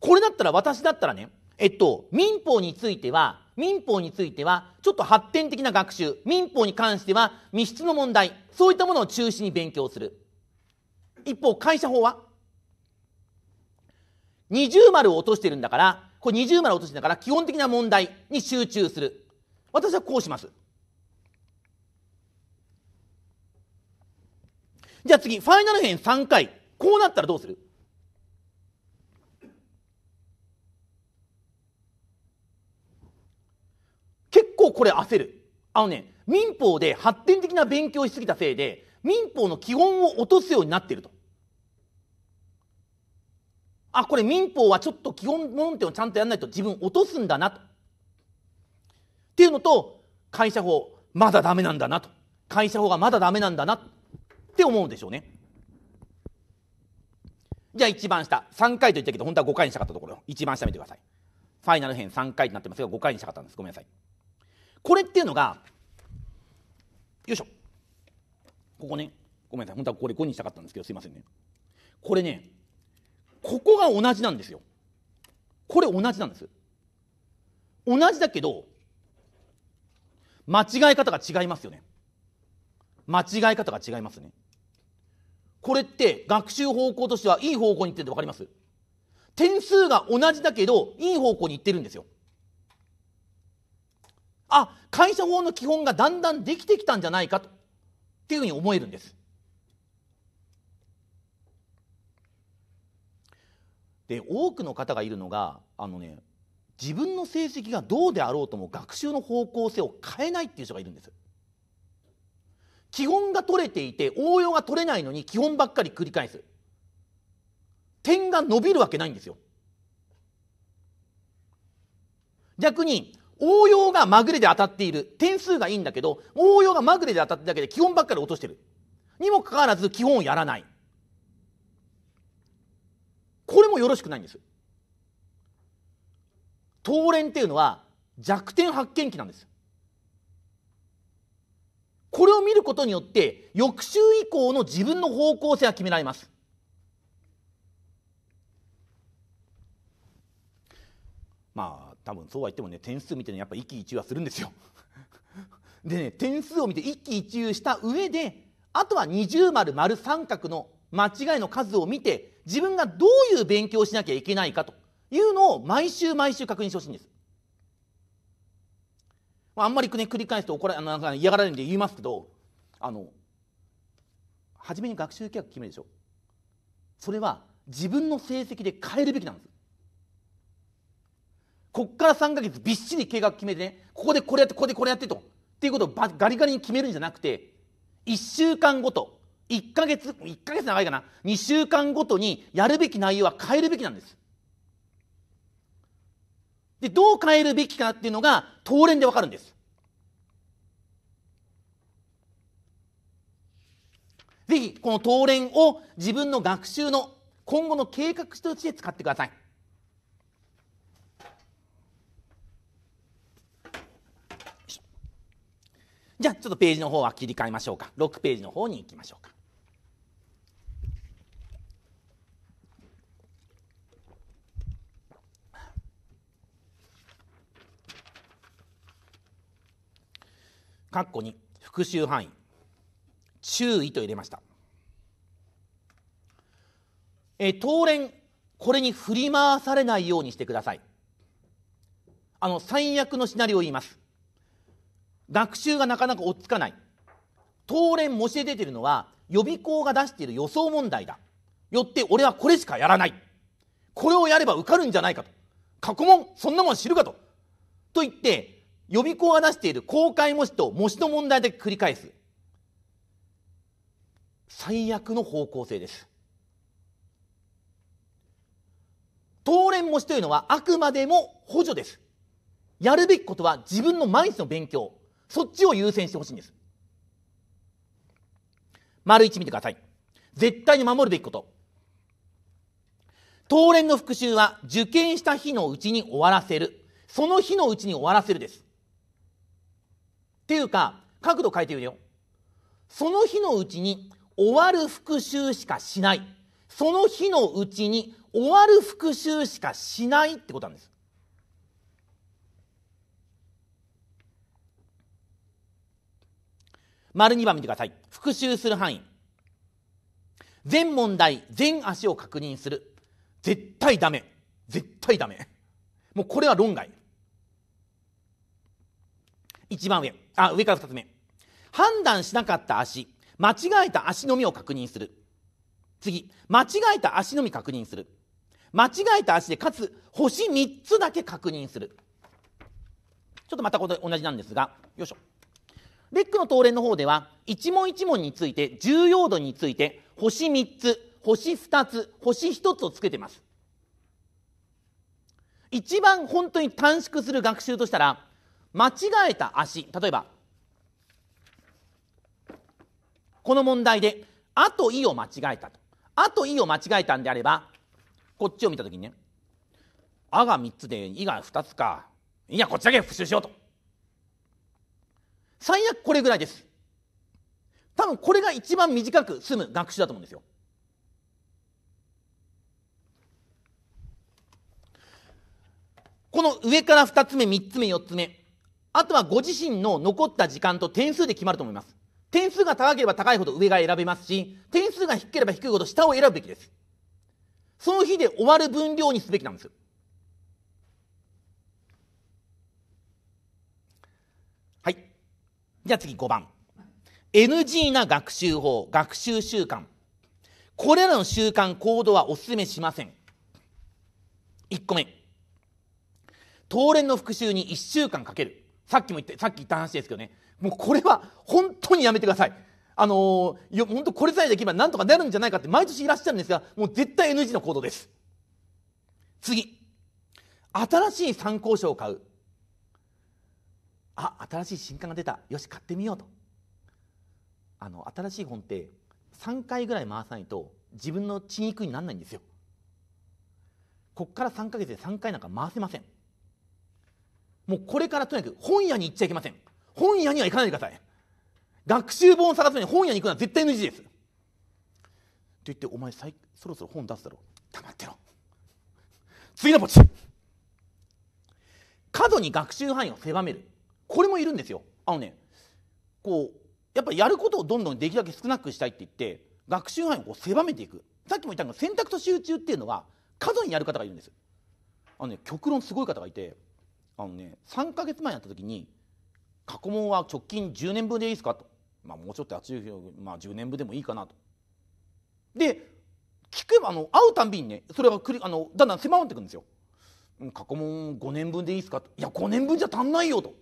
これだったら私だったらね、えっと、民法については、民法については、ちょっと発展的な学習、民法に関しては、密室の問題、そういったものを中心に勉強する。一方、会社法は二重丸を落としてるんだから、これ二重丸を落としてるんだから、基本的な問題に集中する。私はこうします。じゃあ次、ファイナル編3回。こうなったらどうする結構これ焦る。あのね、民法で発展的な勉強しすぎたせいで、民法の基本を落とすようになってると。あこれ民法はちょっと基本論点をちゃんとやらないと自分落とすんだなと。っていうのと会社法まだダメなんだなと会社法がまだダメなんだなって思うんでしょうね。じゃあ一番下3回と言ったけど本当は5回にしたかったところ一番下見てください。ファイナル編3回になってますが5回にしたかったんですごめんなさい。これっていうのがよいしょここねごめんなさい本当はこれ5にしたかったんですけどすいませんね。これねここが同じなんですよこれ同じなんです同じだけど間違え方が違いますよね間違え方が違いますねこれって学習方向としてはいい方向にいってるわ分かります点数が同じだけどいい方向にいってるんですよあ会社法の基本がだんだんできてきたんじゃないかとっていうふうに思えるんですで多くの方がいるのがあのね自分の成績がどうであろうとも学習の方向性を変えないっていう人がいるんです基本が取れていて応用が取れないのに基本ばっかり繰り返す点が伸びるわけないんですよ逆に応用がまぐれで当たっている点数がいいんだけど応用がまぐれで当たってるだけで基本ばっかり落としてるにもかかわらず基本をやらないこれもよろしくないんです東連っていうのは弱点発見器なんですこれを見ることによって翌週以降の自分の方向性は決められますまあ多分そうは言ってもね点数見てねやっぱ一喜一憂はするんですよ でね点数を見て一喜一憂した上であとは二重丸丸三角の間違いの数を見て自分がどういう勉強をしなきゃいけないかというのを毎週毎週確認してほしいんです。まあ、あんまり繰り返すと怒らなんか嫌がられるんで言いますけどあの初めに学習計画決めるでしょそれは自分の成績で変えるべきなんですこっから3か月びっしり計画決めてねここでこれやってここでこれやってとっていうことをガリガリに決めるんじゃなくて1週間ごと1ヶ月、1ヶ月長いかな、2週間ごとにやるべき内容は変えるべきなんです。で、どう変えるべきかっていうのが、当連でわかるんです。ぜひ、この当連を自分の学習の今後の計画として使ってください。じゃあちょっとページの方は切り替えましょうか6ページの方に行きましょうか括弧こ復習範囲注意と入れました。え当連これに振り回されないようにしてください。あの最悪のシナリオを言います。学習がなかなか追っつかない。当連模試で出てるのは予備校が出している予想問題だ。よって俺はこれしかやらない。これをやれば受かるんじゃないかと。過去問そんなもん知るかと。と言って予備校が出している公開模試と模試の問題だけ繰り返す。最悪の方向性です。当連模試というのはあくまでも補助です。やるべきことは自分の毎日の勉強、そっちを優先してほしいんです。丸一見てください。絶対に守るべきこと。当連の復習は受験した日のうちに終わらせる。その日のうちに終わらせるです。ていうか角度変えて言うよその日のうちに終わる復習しかしないその日のうちに終わる復習しかしないってことなんです丸2番見てください復習する範囲全問題全足を確認する絶対ダメ絶対ダメもうこれは論外一番上あ上から2つ目判断しなかった足間違えた足のみを確認する次間違えた足のみ確認する間違えた足でかつ星3つだけ確認するちょっとまたこれ同じなんですがよいしょレックの答練の方では一問一問について重要度について星3つ星2つ星1つをつけてます一番本当に短縮する学習としたら間違えた足例えばこの問題で「あ」と「い」を間違えたと「あ」と「い」を間違えたんであればこっちを見た時にね「あ」が3つで「い」が2つかいやこっちだけ復習しようと最悪これぐらいです多分これが一番短く済む学習だと思うんですよこの上から2つ目3つ目4つ目あとはご自身の残った時間と点数で決まると思います。点数が高ければ高いほど上が選べますし、点数が低ければ低いほど下を選ぶべきです。その日で終わる分量にすべきなんですはい。じゃあ次5番。NG な学習法、学習習慣。これらの習慣、行動はお勧めしません。1個目。当連の復習に1週間かける。さっきも言ってさっき言った話ですけどねもうこれは本当にやめてくださいあのー、よ本当これさえできればなんとかなるんじゃないかって毎年いらっしゃるんですがもう絶対 NG の行動です次新しい参考書を買うあ新しい新刊が出たよし買ってみようとあの新しい本って3回ぐらい回さないと自分の血肉にならないんですよこっから3ヶ月で3回なんか回せませんもうこれからとにかく本屋に行っちゃいけません本屋には行かないでください学習本を探すのに本屋に行くのは絶対 NG ですと言ってお前そろそろ本出すだろ黙ってろ次のポチ過度に学習範囲を狭めるこれもいるんですよあのねこうやっぱりやることをどんどんできるだけ少なくしたいって言って学習範囲をこう狭めていくさっきも言ったのが、選択と集中っていうのは過度にやる方がいるんですあのね極論すごい方がいてあのね3か月前やった時に過去問は直近10年分でいいですかと、まあ、もうちょっと暑いまあ、10年分でもいいかなと。で聞けばあの会うたんびにねそれがあのだんだん狭まってくるんですよ。過去問5年分でいいですかと「いや5年分じゃ足んないよ」と。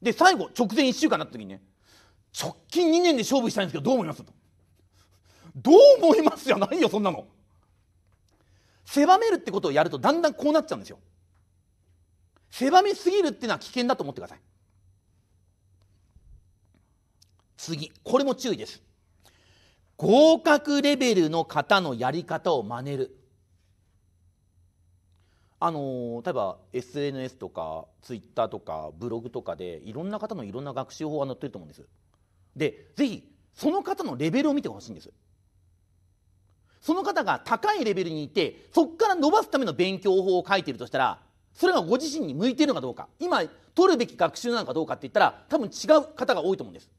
で最後直前1週間になった時にね「直近2年で勝負したいんですけどどう思います?」と。どう思いますじゃないよそんなの狭めるってことをやるとだんだんこうなっちゃうんですよ狭めすぎるっていうのは危険だと思ってください次これも注意です合格レベルの方のやり方を真似るあの例えば SNS とか Twitter とかブログとかでいろんな方のいろんな学習法が載ってると思うんですでぜひその方のレベルを見てほしいんですその方が高いレベルにいてそこから伸ばすための勉強法を書いてるとしたらそれがご自身に向いているのかどうか今取るべき学習なのかどうかって言ったら多分違う方が多いと思うんです。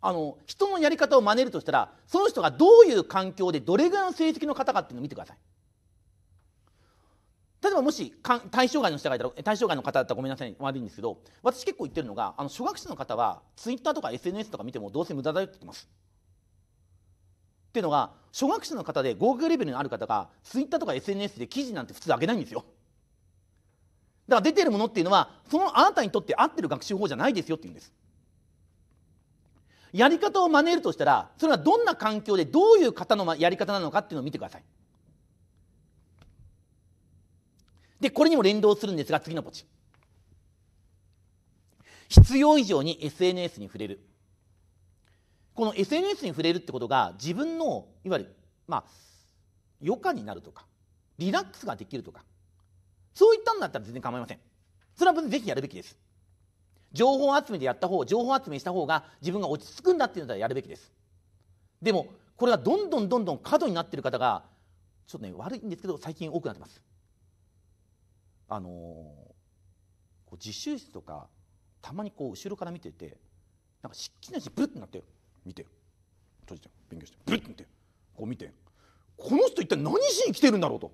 あの人のやり方を真似るとしたらその人がどういう環境でどれぐらいの成績の方かっていうのを見てください。例えばもし対象外の人がいたら対象外の方だったらごめんなさい悪いんですけど私結構言ってるのがあの初学者の方はツイッターとか SNS とか見てもどうせ無駄だよって言ってます。っていうのが小学生の方で合格レベルのある方が Twitter とか SNS で記事なんて普通上げないんですよだから出てるものっていうのはそのあなたにとって合ってる学習法じゃないですよって言うんですやり方を真似るとしたらそれはどんな環境でどういう方のやり方なのかっていうのを見てくださいでこれにも連動するんですが次のポチ必要以上に SNS に触れるこの SNS に触れるってことが自分のいわゆるまあ余暇になるとかリラックスができるとかそういったんだったら全然構いませんそれはぜひやるべきです情報集めでやった方情報集めした方が自分が落ち着くんだっていうのはやるべきですでもこれがどんどんどんどん過度になってる方がちょっとね悪いんですけど最近多くなってますあのー、こう習室とかたまにこう後ろから見ててなんか湿気の字ブルッてなってる見て閉じて勉強してブッて見てこう見てこの人一体何しに来てるんだろうと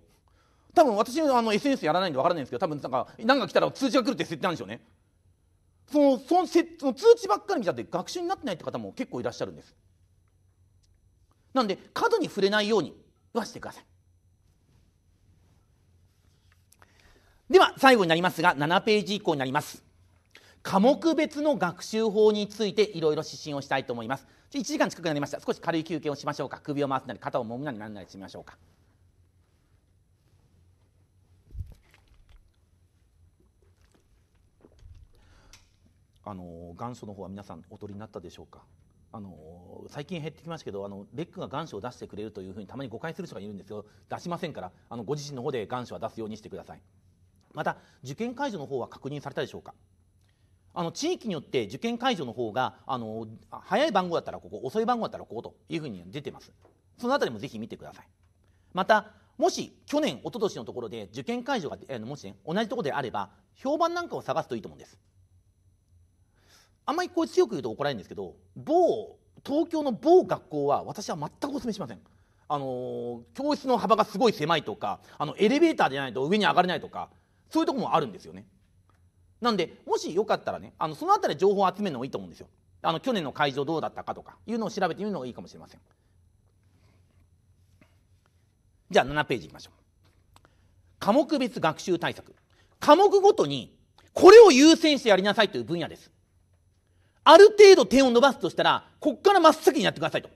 多分私あの SNS やらないんで分からないんですけど多分なんか何か来たら通知が来るって設定なんでしょうねそのそのせその通知ばっかり見ちゃって学習になってないって方も結構いらっしゃるんですなんで過度に触れないようにはしてくださいでは最後になりますが7ページ以降になります科目別の学習法についていろいろ指針をしたいと思います1時間近くなりました少し軽い休憩をしましょうか首を回すなり肩を揉むなりなんなりしてみましょうかあの元祖の方は皆さんお取りになったでしょうかあの最近減ってきましたけどあのレックが願書を出してくれるというふうにたまに誤解する人がいるんですよ出しませんからあのご自身の方で願書は出すようにしてくださいまた受験解除の方は確認されたでしょうかあの地域によって受験会場の方があの早い番号だったらここ遅い番号だったらここというふうに出てますそのあたりもぜひ見てくださいまたもし去年一昨年のところで受験会場が、えもし、ね、同じところであれば評判なんかを探すといいと思うんですあんまりこう強く言うと怒られるんですけど某東京の某学校は私は全くお勧めしませんあの教室の幅がすごい狭いとかあのエレベーターでないと上に上がれないとかそういうとこもあるんですよねなんでもしよかったらねあのその辺り情報を集めるのもいいと思うんですよあの去年の会場どうだったかとかいうのを調べてみるのがいいかもしれませんじゃあ7ページいきましょう科目別学習対策科目ごとにこれを優先してやりなさいという分野ですある程度点を伸ばすとしたらこっから真っ先にやってくださいと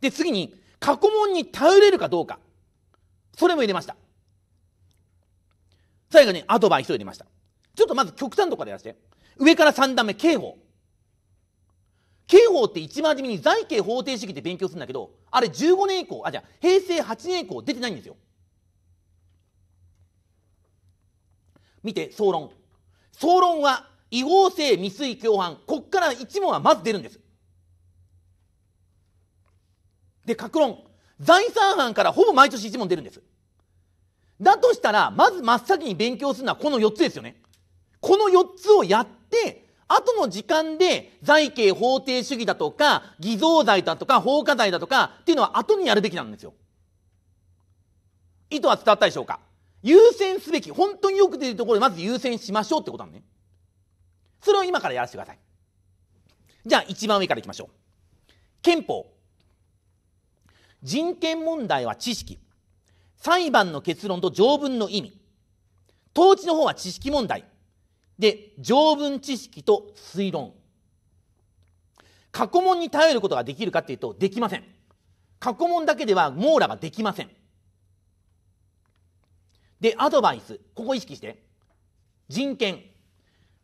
で次に過去問に頼れるかどうかそれも入れました最後にアドバイスを入れました。ちょっとまず極端とかでやらせて。上から3段目、刑法。刑法って一番初めに財刑法定主義って勉強するんだけど、あれ15年以降、あ、じゃあ平成8年以降出てないんですよ。見て、総論。総論は違法性未遂共犯。こっから1問はまず出るんです。で、格論。財産犯からほぼ毎年1問出るんです。だとしたら、まず真っ先に勉強するのはこの4つですよね。この4つをやって、後の時間で財形法定主義だとか、偽造罪だとか、放火罪だとかっていうのは後にやるべきなんですよ。意図は伝わったでしょうか優先すべき、本当によく出るところでまず優先しましょうってことなのね。それを今からやらせてください。じゃあ一番上からいきましょう。憲法。人権問題は知識。裁判の結論と条文の意味統治の方は知識問題で条文知識と推論過去問に頼ることができるかっていうとできません過去問だけでは網羅ができませんでアドバイスここ意識して人権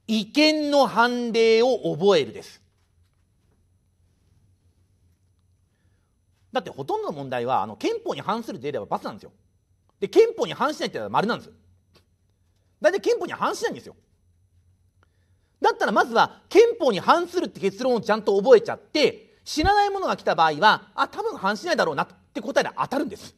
違憲の判例を覚えるですだってほとんどの問題はあの憲法に反するではれ罰なんですよで憲法に反しないって言ったら丸なんです大体憲法に反しないんですよだったらまずは憲法に反するって結論をちゃんと覚えちゃって知らないものが来た場合はあ多分反しないだろうなって答えで当たるんです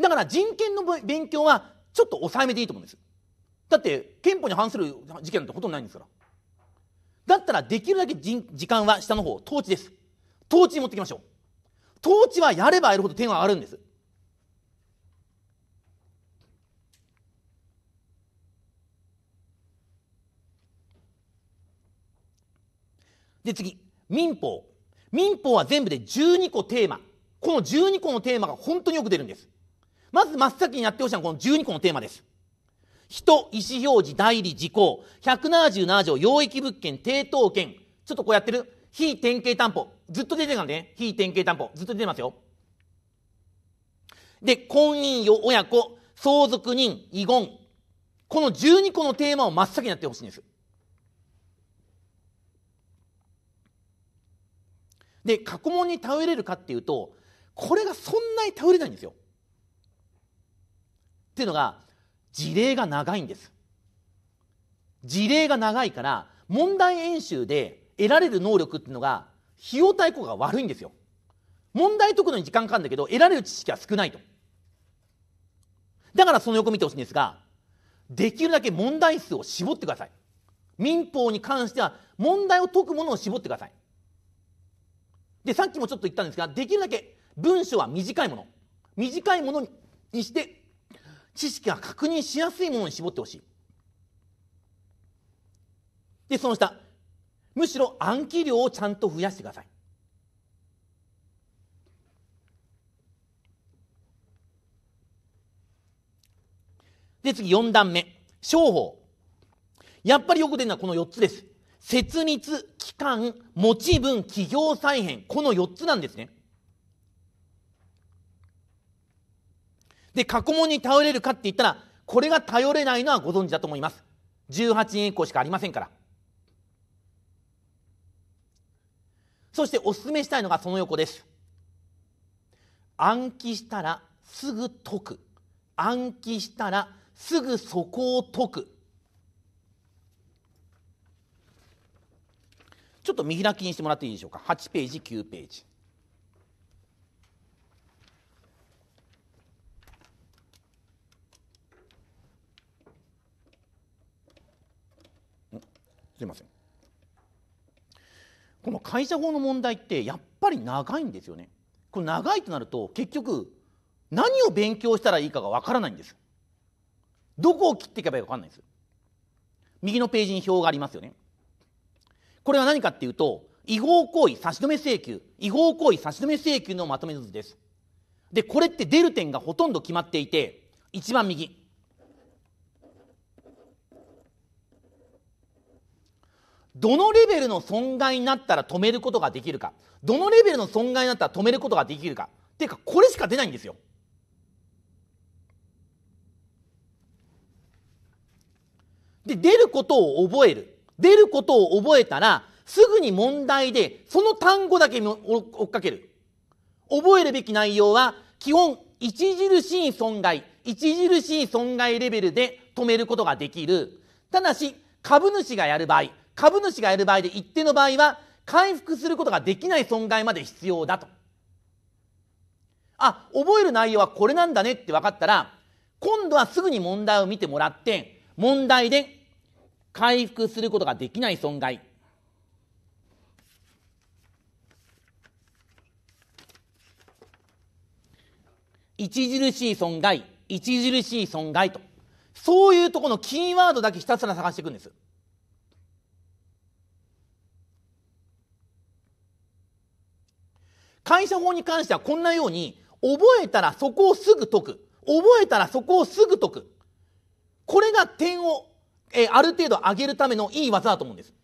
だから人権の勉強はちょっと抑えめでいいと思うんですだって憲法に反する事件ってほとんどないんですからだったらできるだけ時間は下の方統治です統治に持ってきましょう統治はやればやるほど点は上がるんです。で次民法民法は全部で12個テーマこの12個のテーマが本当によく出るんですまず真っ先にやってほしいのはこの12個のテーマです人意思表示代理事項177条養育物件抵当権ちょっとこうやってる非典型担保ずっと出てるからね非典型担保ずっと出てますよで婚姻よ親子相続人遺言この12個のテーマを真っ先にやってほしいんですで過去問に頼れるかっていうとこれがそんなに頼れないんですよっていうのが事例が長いんです事例が長いから問題演習で得られる能力っていうのが費用対効果が悪いんですよ問題解くのに時間かかるんだけど得られる知識は少ないとだからその横見てほしいんですができるだけ問題数を絞ってください民法に関しては問題を解くものを絞ってくださいでさっきもちょっと言ったんですができるだけ文章は短いもの短いものにして知識が確認しやすいものに絞ってほしいでその下むしろ暗記量をちゃんと増やしてくださいで次4段目商法やっぱりよく出るのはこの4つです設立期間持ち分企業再編この4つなんですねで過去問に頼れるかって言ったらこれが頼れないのはご存知だと思います18円以降しかありませんからそしておすすめしたいのがその横です暗記したらすぐ解く暗記したらすぐそこを解くちょっと見開きにしてもらっていいでしょうか8ページ9ページすいませんこの会社法の問題ってやっぱり長いんですよね。これ長いとなると結局何を勉強したらいいかがわからないんです。どこを切っていけばいいかわかんないんです。右のページに表がありますよね。これは何かっていうと違法行為差し止め請求違法行為差し止め請求のまとめ図です。でこれって出る点がほとんど決まっていて一番右どのレベルの損害になったら止めることができるかどのレベルの損害になったら止めることができるかっていうかこれしか出ないんですよ。で出ることを覚える出ることを覚えたらすぐに問題でその単語だけ追っかける覚えるべき内容は基本著しい損害著しい損害レベルで止めることができるただし株主がやる場合株主がいる場合で一定の場合は回復することができない損害まで必要だと。あ、覚える内容はこれなんだねって分かったら、今度はすぐに問題を見てもらって、問題で回復することができない損害。著しい損害、著しい損害と。そういうとこのキーワードだけひたすら探していくんです。会社法に関してはこんなように、覚えたらそこをすぐ解く。覚えたらそこをすぐ解く。これが点を、えー、ある程度上げるためのいい技だと思うんです。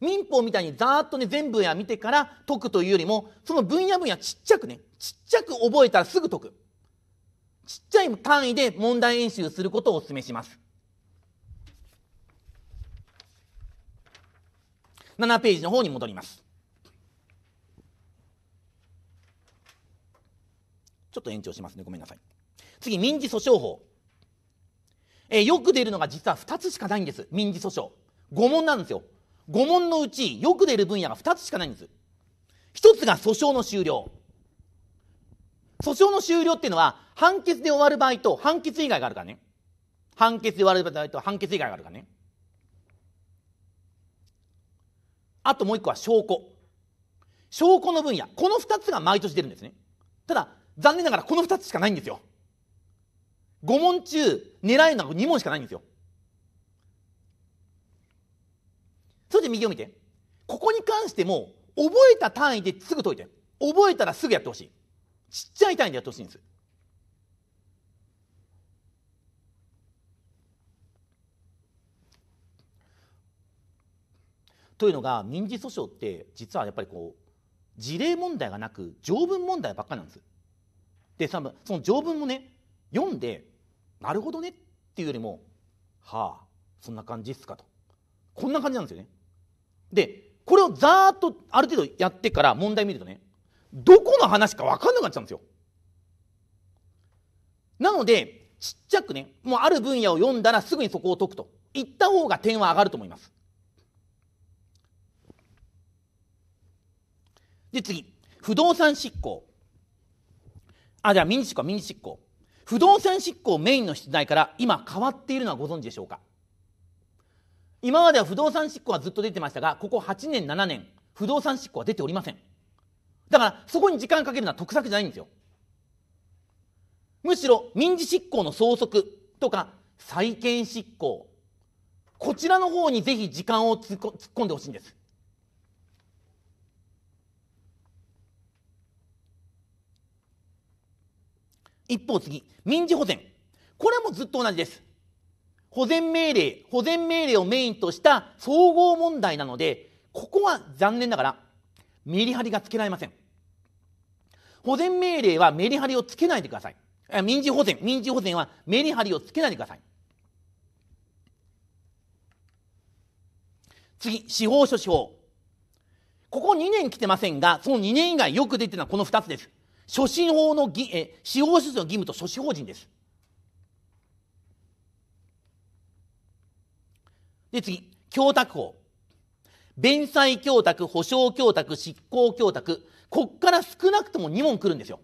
民法みたいにざーっとね、全部や見てから解くというよりも、その分野分野ちっちゃくね、ちっちゃく覚えたらすぐ解く。ちっちゃい単位で問題演習することをお勧めします。7ページの方に戻ります。ちょっと延長しますねごめんなさい次民事訴訟法、えー、よく出るのが実は2つしかないんです民事訴訟5問なんですよ5問のうちよく出る分野が2つしかないんです1つが訴訟の終了訴訟の終了っていうのは判決で終わる場合と判決以外があるからね判決で終わる場合と判決以外があるからねあともう一個は証拠証拠の分野この2つが毎年出るんですねただ残念ながらこの2つしかないんですよ。5問中狙えるのは2問しかないんですよ。それで右を見て。ここに関しても覚えた単位ですぐ解いて。覚えたらすぐやってほしい。ちっちゃい単位でやってほしいんです。というのが民事訴訟って実はやっぱりこう事例問題がなく条文問題ばっかりなんです。でその条文もね読んでなるほどねっていうよりもはあそんな感じっすかとこんな感じなんですよねでこれをざーっとある程度やってから問題見るとねどこの話か分かんなくなっちゃうんですよなのでちっちゃくねもうある分野を読んだらすぐにそこを解くといった方が点は上がると思いますで次不動産執行あ、じゃあ民事執行は民事執行。不動産執行メインの出題から今変わっているのはご存知でしょうか今までは不動産執行はずっと出てましたが、ここ8年、7年、不動産執行は出ておりません。だからそこに時間かけるのは得策じゃないんですよ。むしろ民事執行の総則とか債権執行、こちらの方にぜひ時間を突っ込んでほしいんです。一方次、民事保全。これもずっと同じです。保全命令、保全命令をメインとした総合問題なので、ここは残念ながら、メリハリがつけられません。保全命令はメリハリをつけないでください。民事保全、民事保全はメリハリをつけないでください。次、司法書士法。ここ2年来てませんが、その2年以外よく出てるのはこの2つです。初心法の義え司法施設の義務と初織法人ですで次供託法弁済供託保証供託執行供託こっから少なくとも2問来るんですよ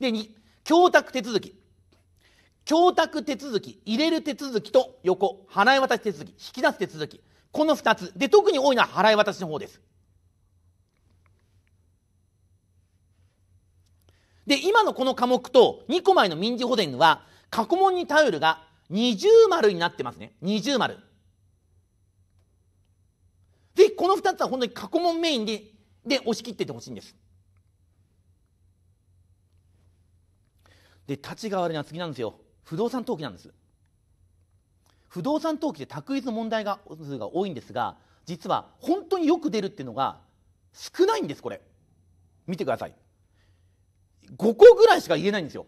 で2供託手続き供託手続き入れる手続きと横払い渡し手続き引き出す手続きこの二つ。で、特に多いのは払い渡しの方です。で、今のこの科目と2個前の民事補全は、過去問に頼るが二重丸になってますね。二重丸。ぜひこの2つは本当に過去問メインで、で押し切っててほしいんです。で、立ちが悪のは次なんですよ。不動産登記なんです。不動産登記で択一の問題が数が多いんですが実は本当によく出るっていうのが少ないんですこれ見てください5個ぐらいしか言えないんですよ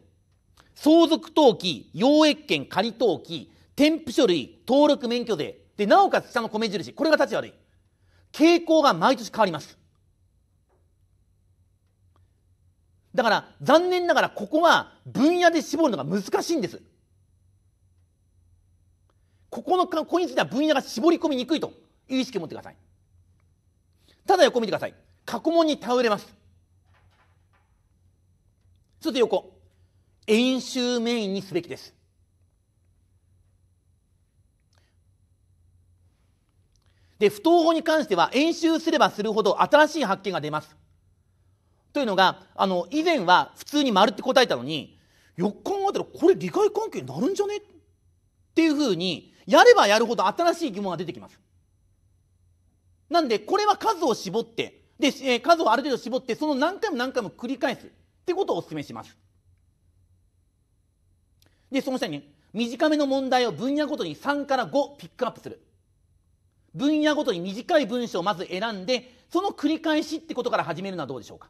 相続登記養液権仮登記添付書類登録免許税でなおかつ下の米印これが立ち悪い傾向が毎年変わりますだから残念ながらここは分野で絞るのが難しいんですここの、ここについては分野が絞り込みにくいという意識を持ってください。ただ横見てください。過去問に頼れます。そして横。演習メインにすべきです。で、不登法に関しては演習すればするほど新しい発見が出ます。というのが、あの、以前は普通に丸って答えたのに、よく考えたらこれ理解関係になるんじゃねっていうふうにやればやるほど新しい疑問が出てきます。なんで、これは数を絞って、で、えー、数をある程度絞って、その何回も何回も繰り返すってことをお勧めします。で、その下に、ね、短めの問題を分野ごとに3から5ピックアップする。分野ごとに短い文章をまず選んで、その繰り返しってことから始めるのはどうでしょうか。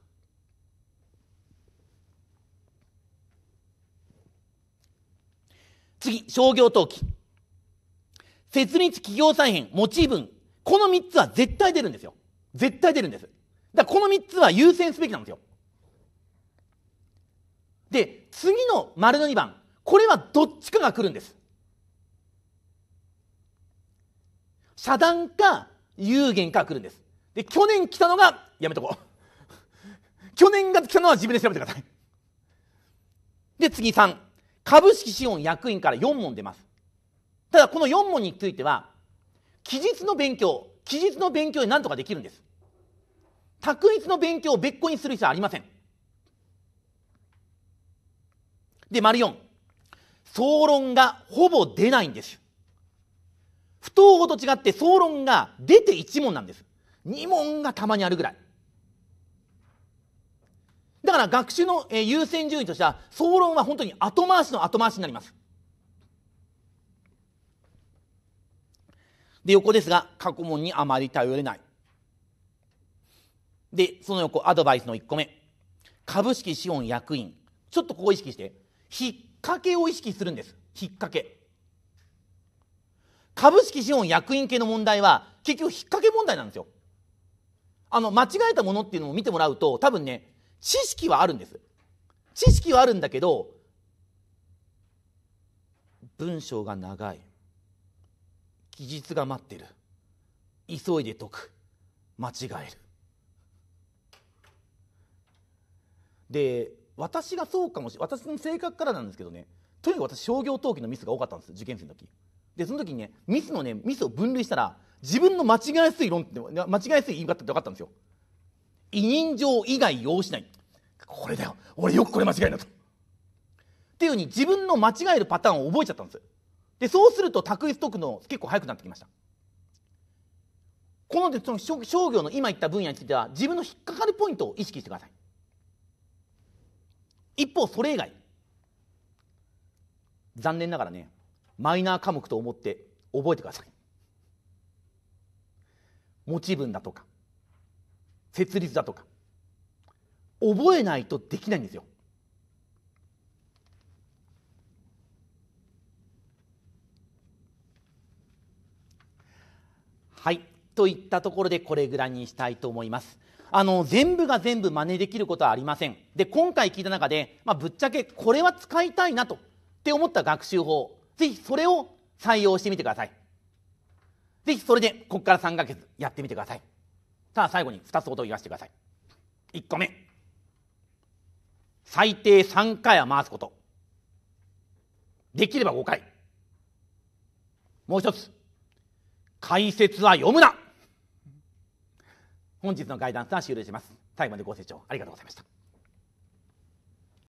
次、商業登記。設立企業再編、持ち分。この3つは絶対出るんですよ。絶対出るんです。だからこの3つは優先すべきなんですよ。で、次の丸の2番。これはどっちかが来るんです。遮断か有限か来るんです。で、去年来たのが、やめとこう。去年が来たのは自分で調べてください。で、次3。株式資本役員から4問出ます。ただこの4問については期日の勉強期日の勉強で何とかできるんです択一の勉強を別個にする必要はありませんで丸4総論がほぼ出ないんです不等号と違って総論が出て1問なんです2問がたまにあるぐらいだから学習の優先順位としては総論は本当に後回しの後回しになりますで横ですが過去問にあまり頼れないでその横アドバイスの1個目株式資本役員ちょっとここ意識して引っ掛けを意識するんです引っ掛け株式資本役員系の問題は結局引っ掛け問題なんですよあの間違えたものっていうのを見てもらうと多分ね知識はあるんです知識はあるんだけど文章が長い期日が待ってる急いで解く間違えるで私がそうかもしれない私の性格からなんですけどねとにかく私商業登記のミスが多かったんです受験生の時でその時にねミスのねミスを分類したら自分の間違えやすい論って間違えやすい言い方って分かったんですよ委任状以外要しないこれだよ俺よくこれ間違えなとっていうふうに自分の間違えるパターンを覚えちゃったんですでそうすると卓越トックの結構早くなってきましたこのでその商業の今言った分野については自分の引っかかるポイントを意識してください一方それ以外残念ながらねマイナー科目と思って覚えてください持ち分だとか設立だとか覚えないとできないんですよといったところでこれぐらいにしたいと思います。あの全部が全部真似できることはありませんで今回聞いた中で、まあ、ぶっちゃけこれは使いたいなとって思った学習法ぜひそれを採用してみてくださいぜひそれでここから3ヶ月やってみてくださいさあ最後に2つことを言わせてください1個目最低3回は回すことできれば5回もう一つ解説は読むな本日のガイダンスは終了します最後までご清聴ありがとうございました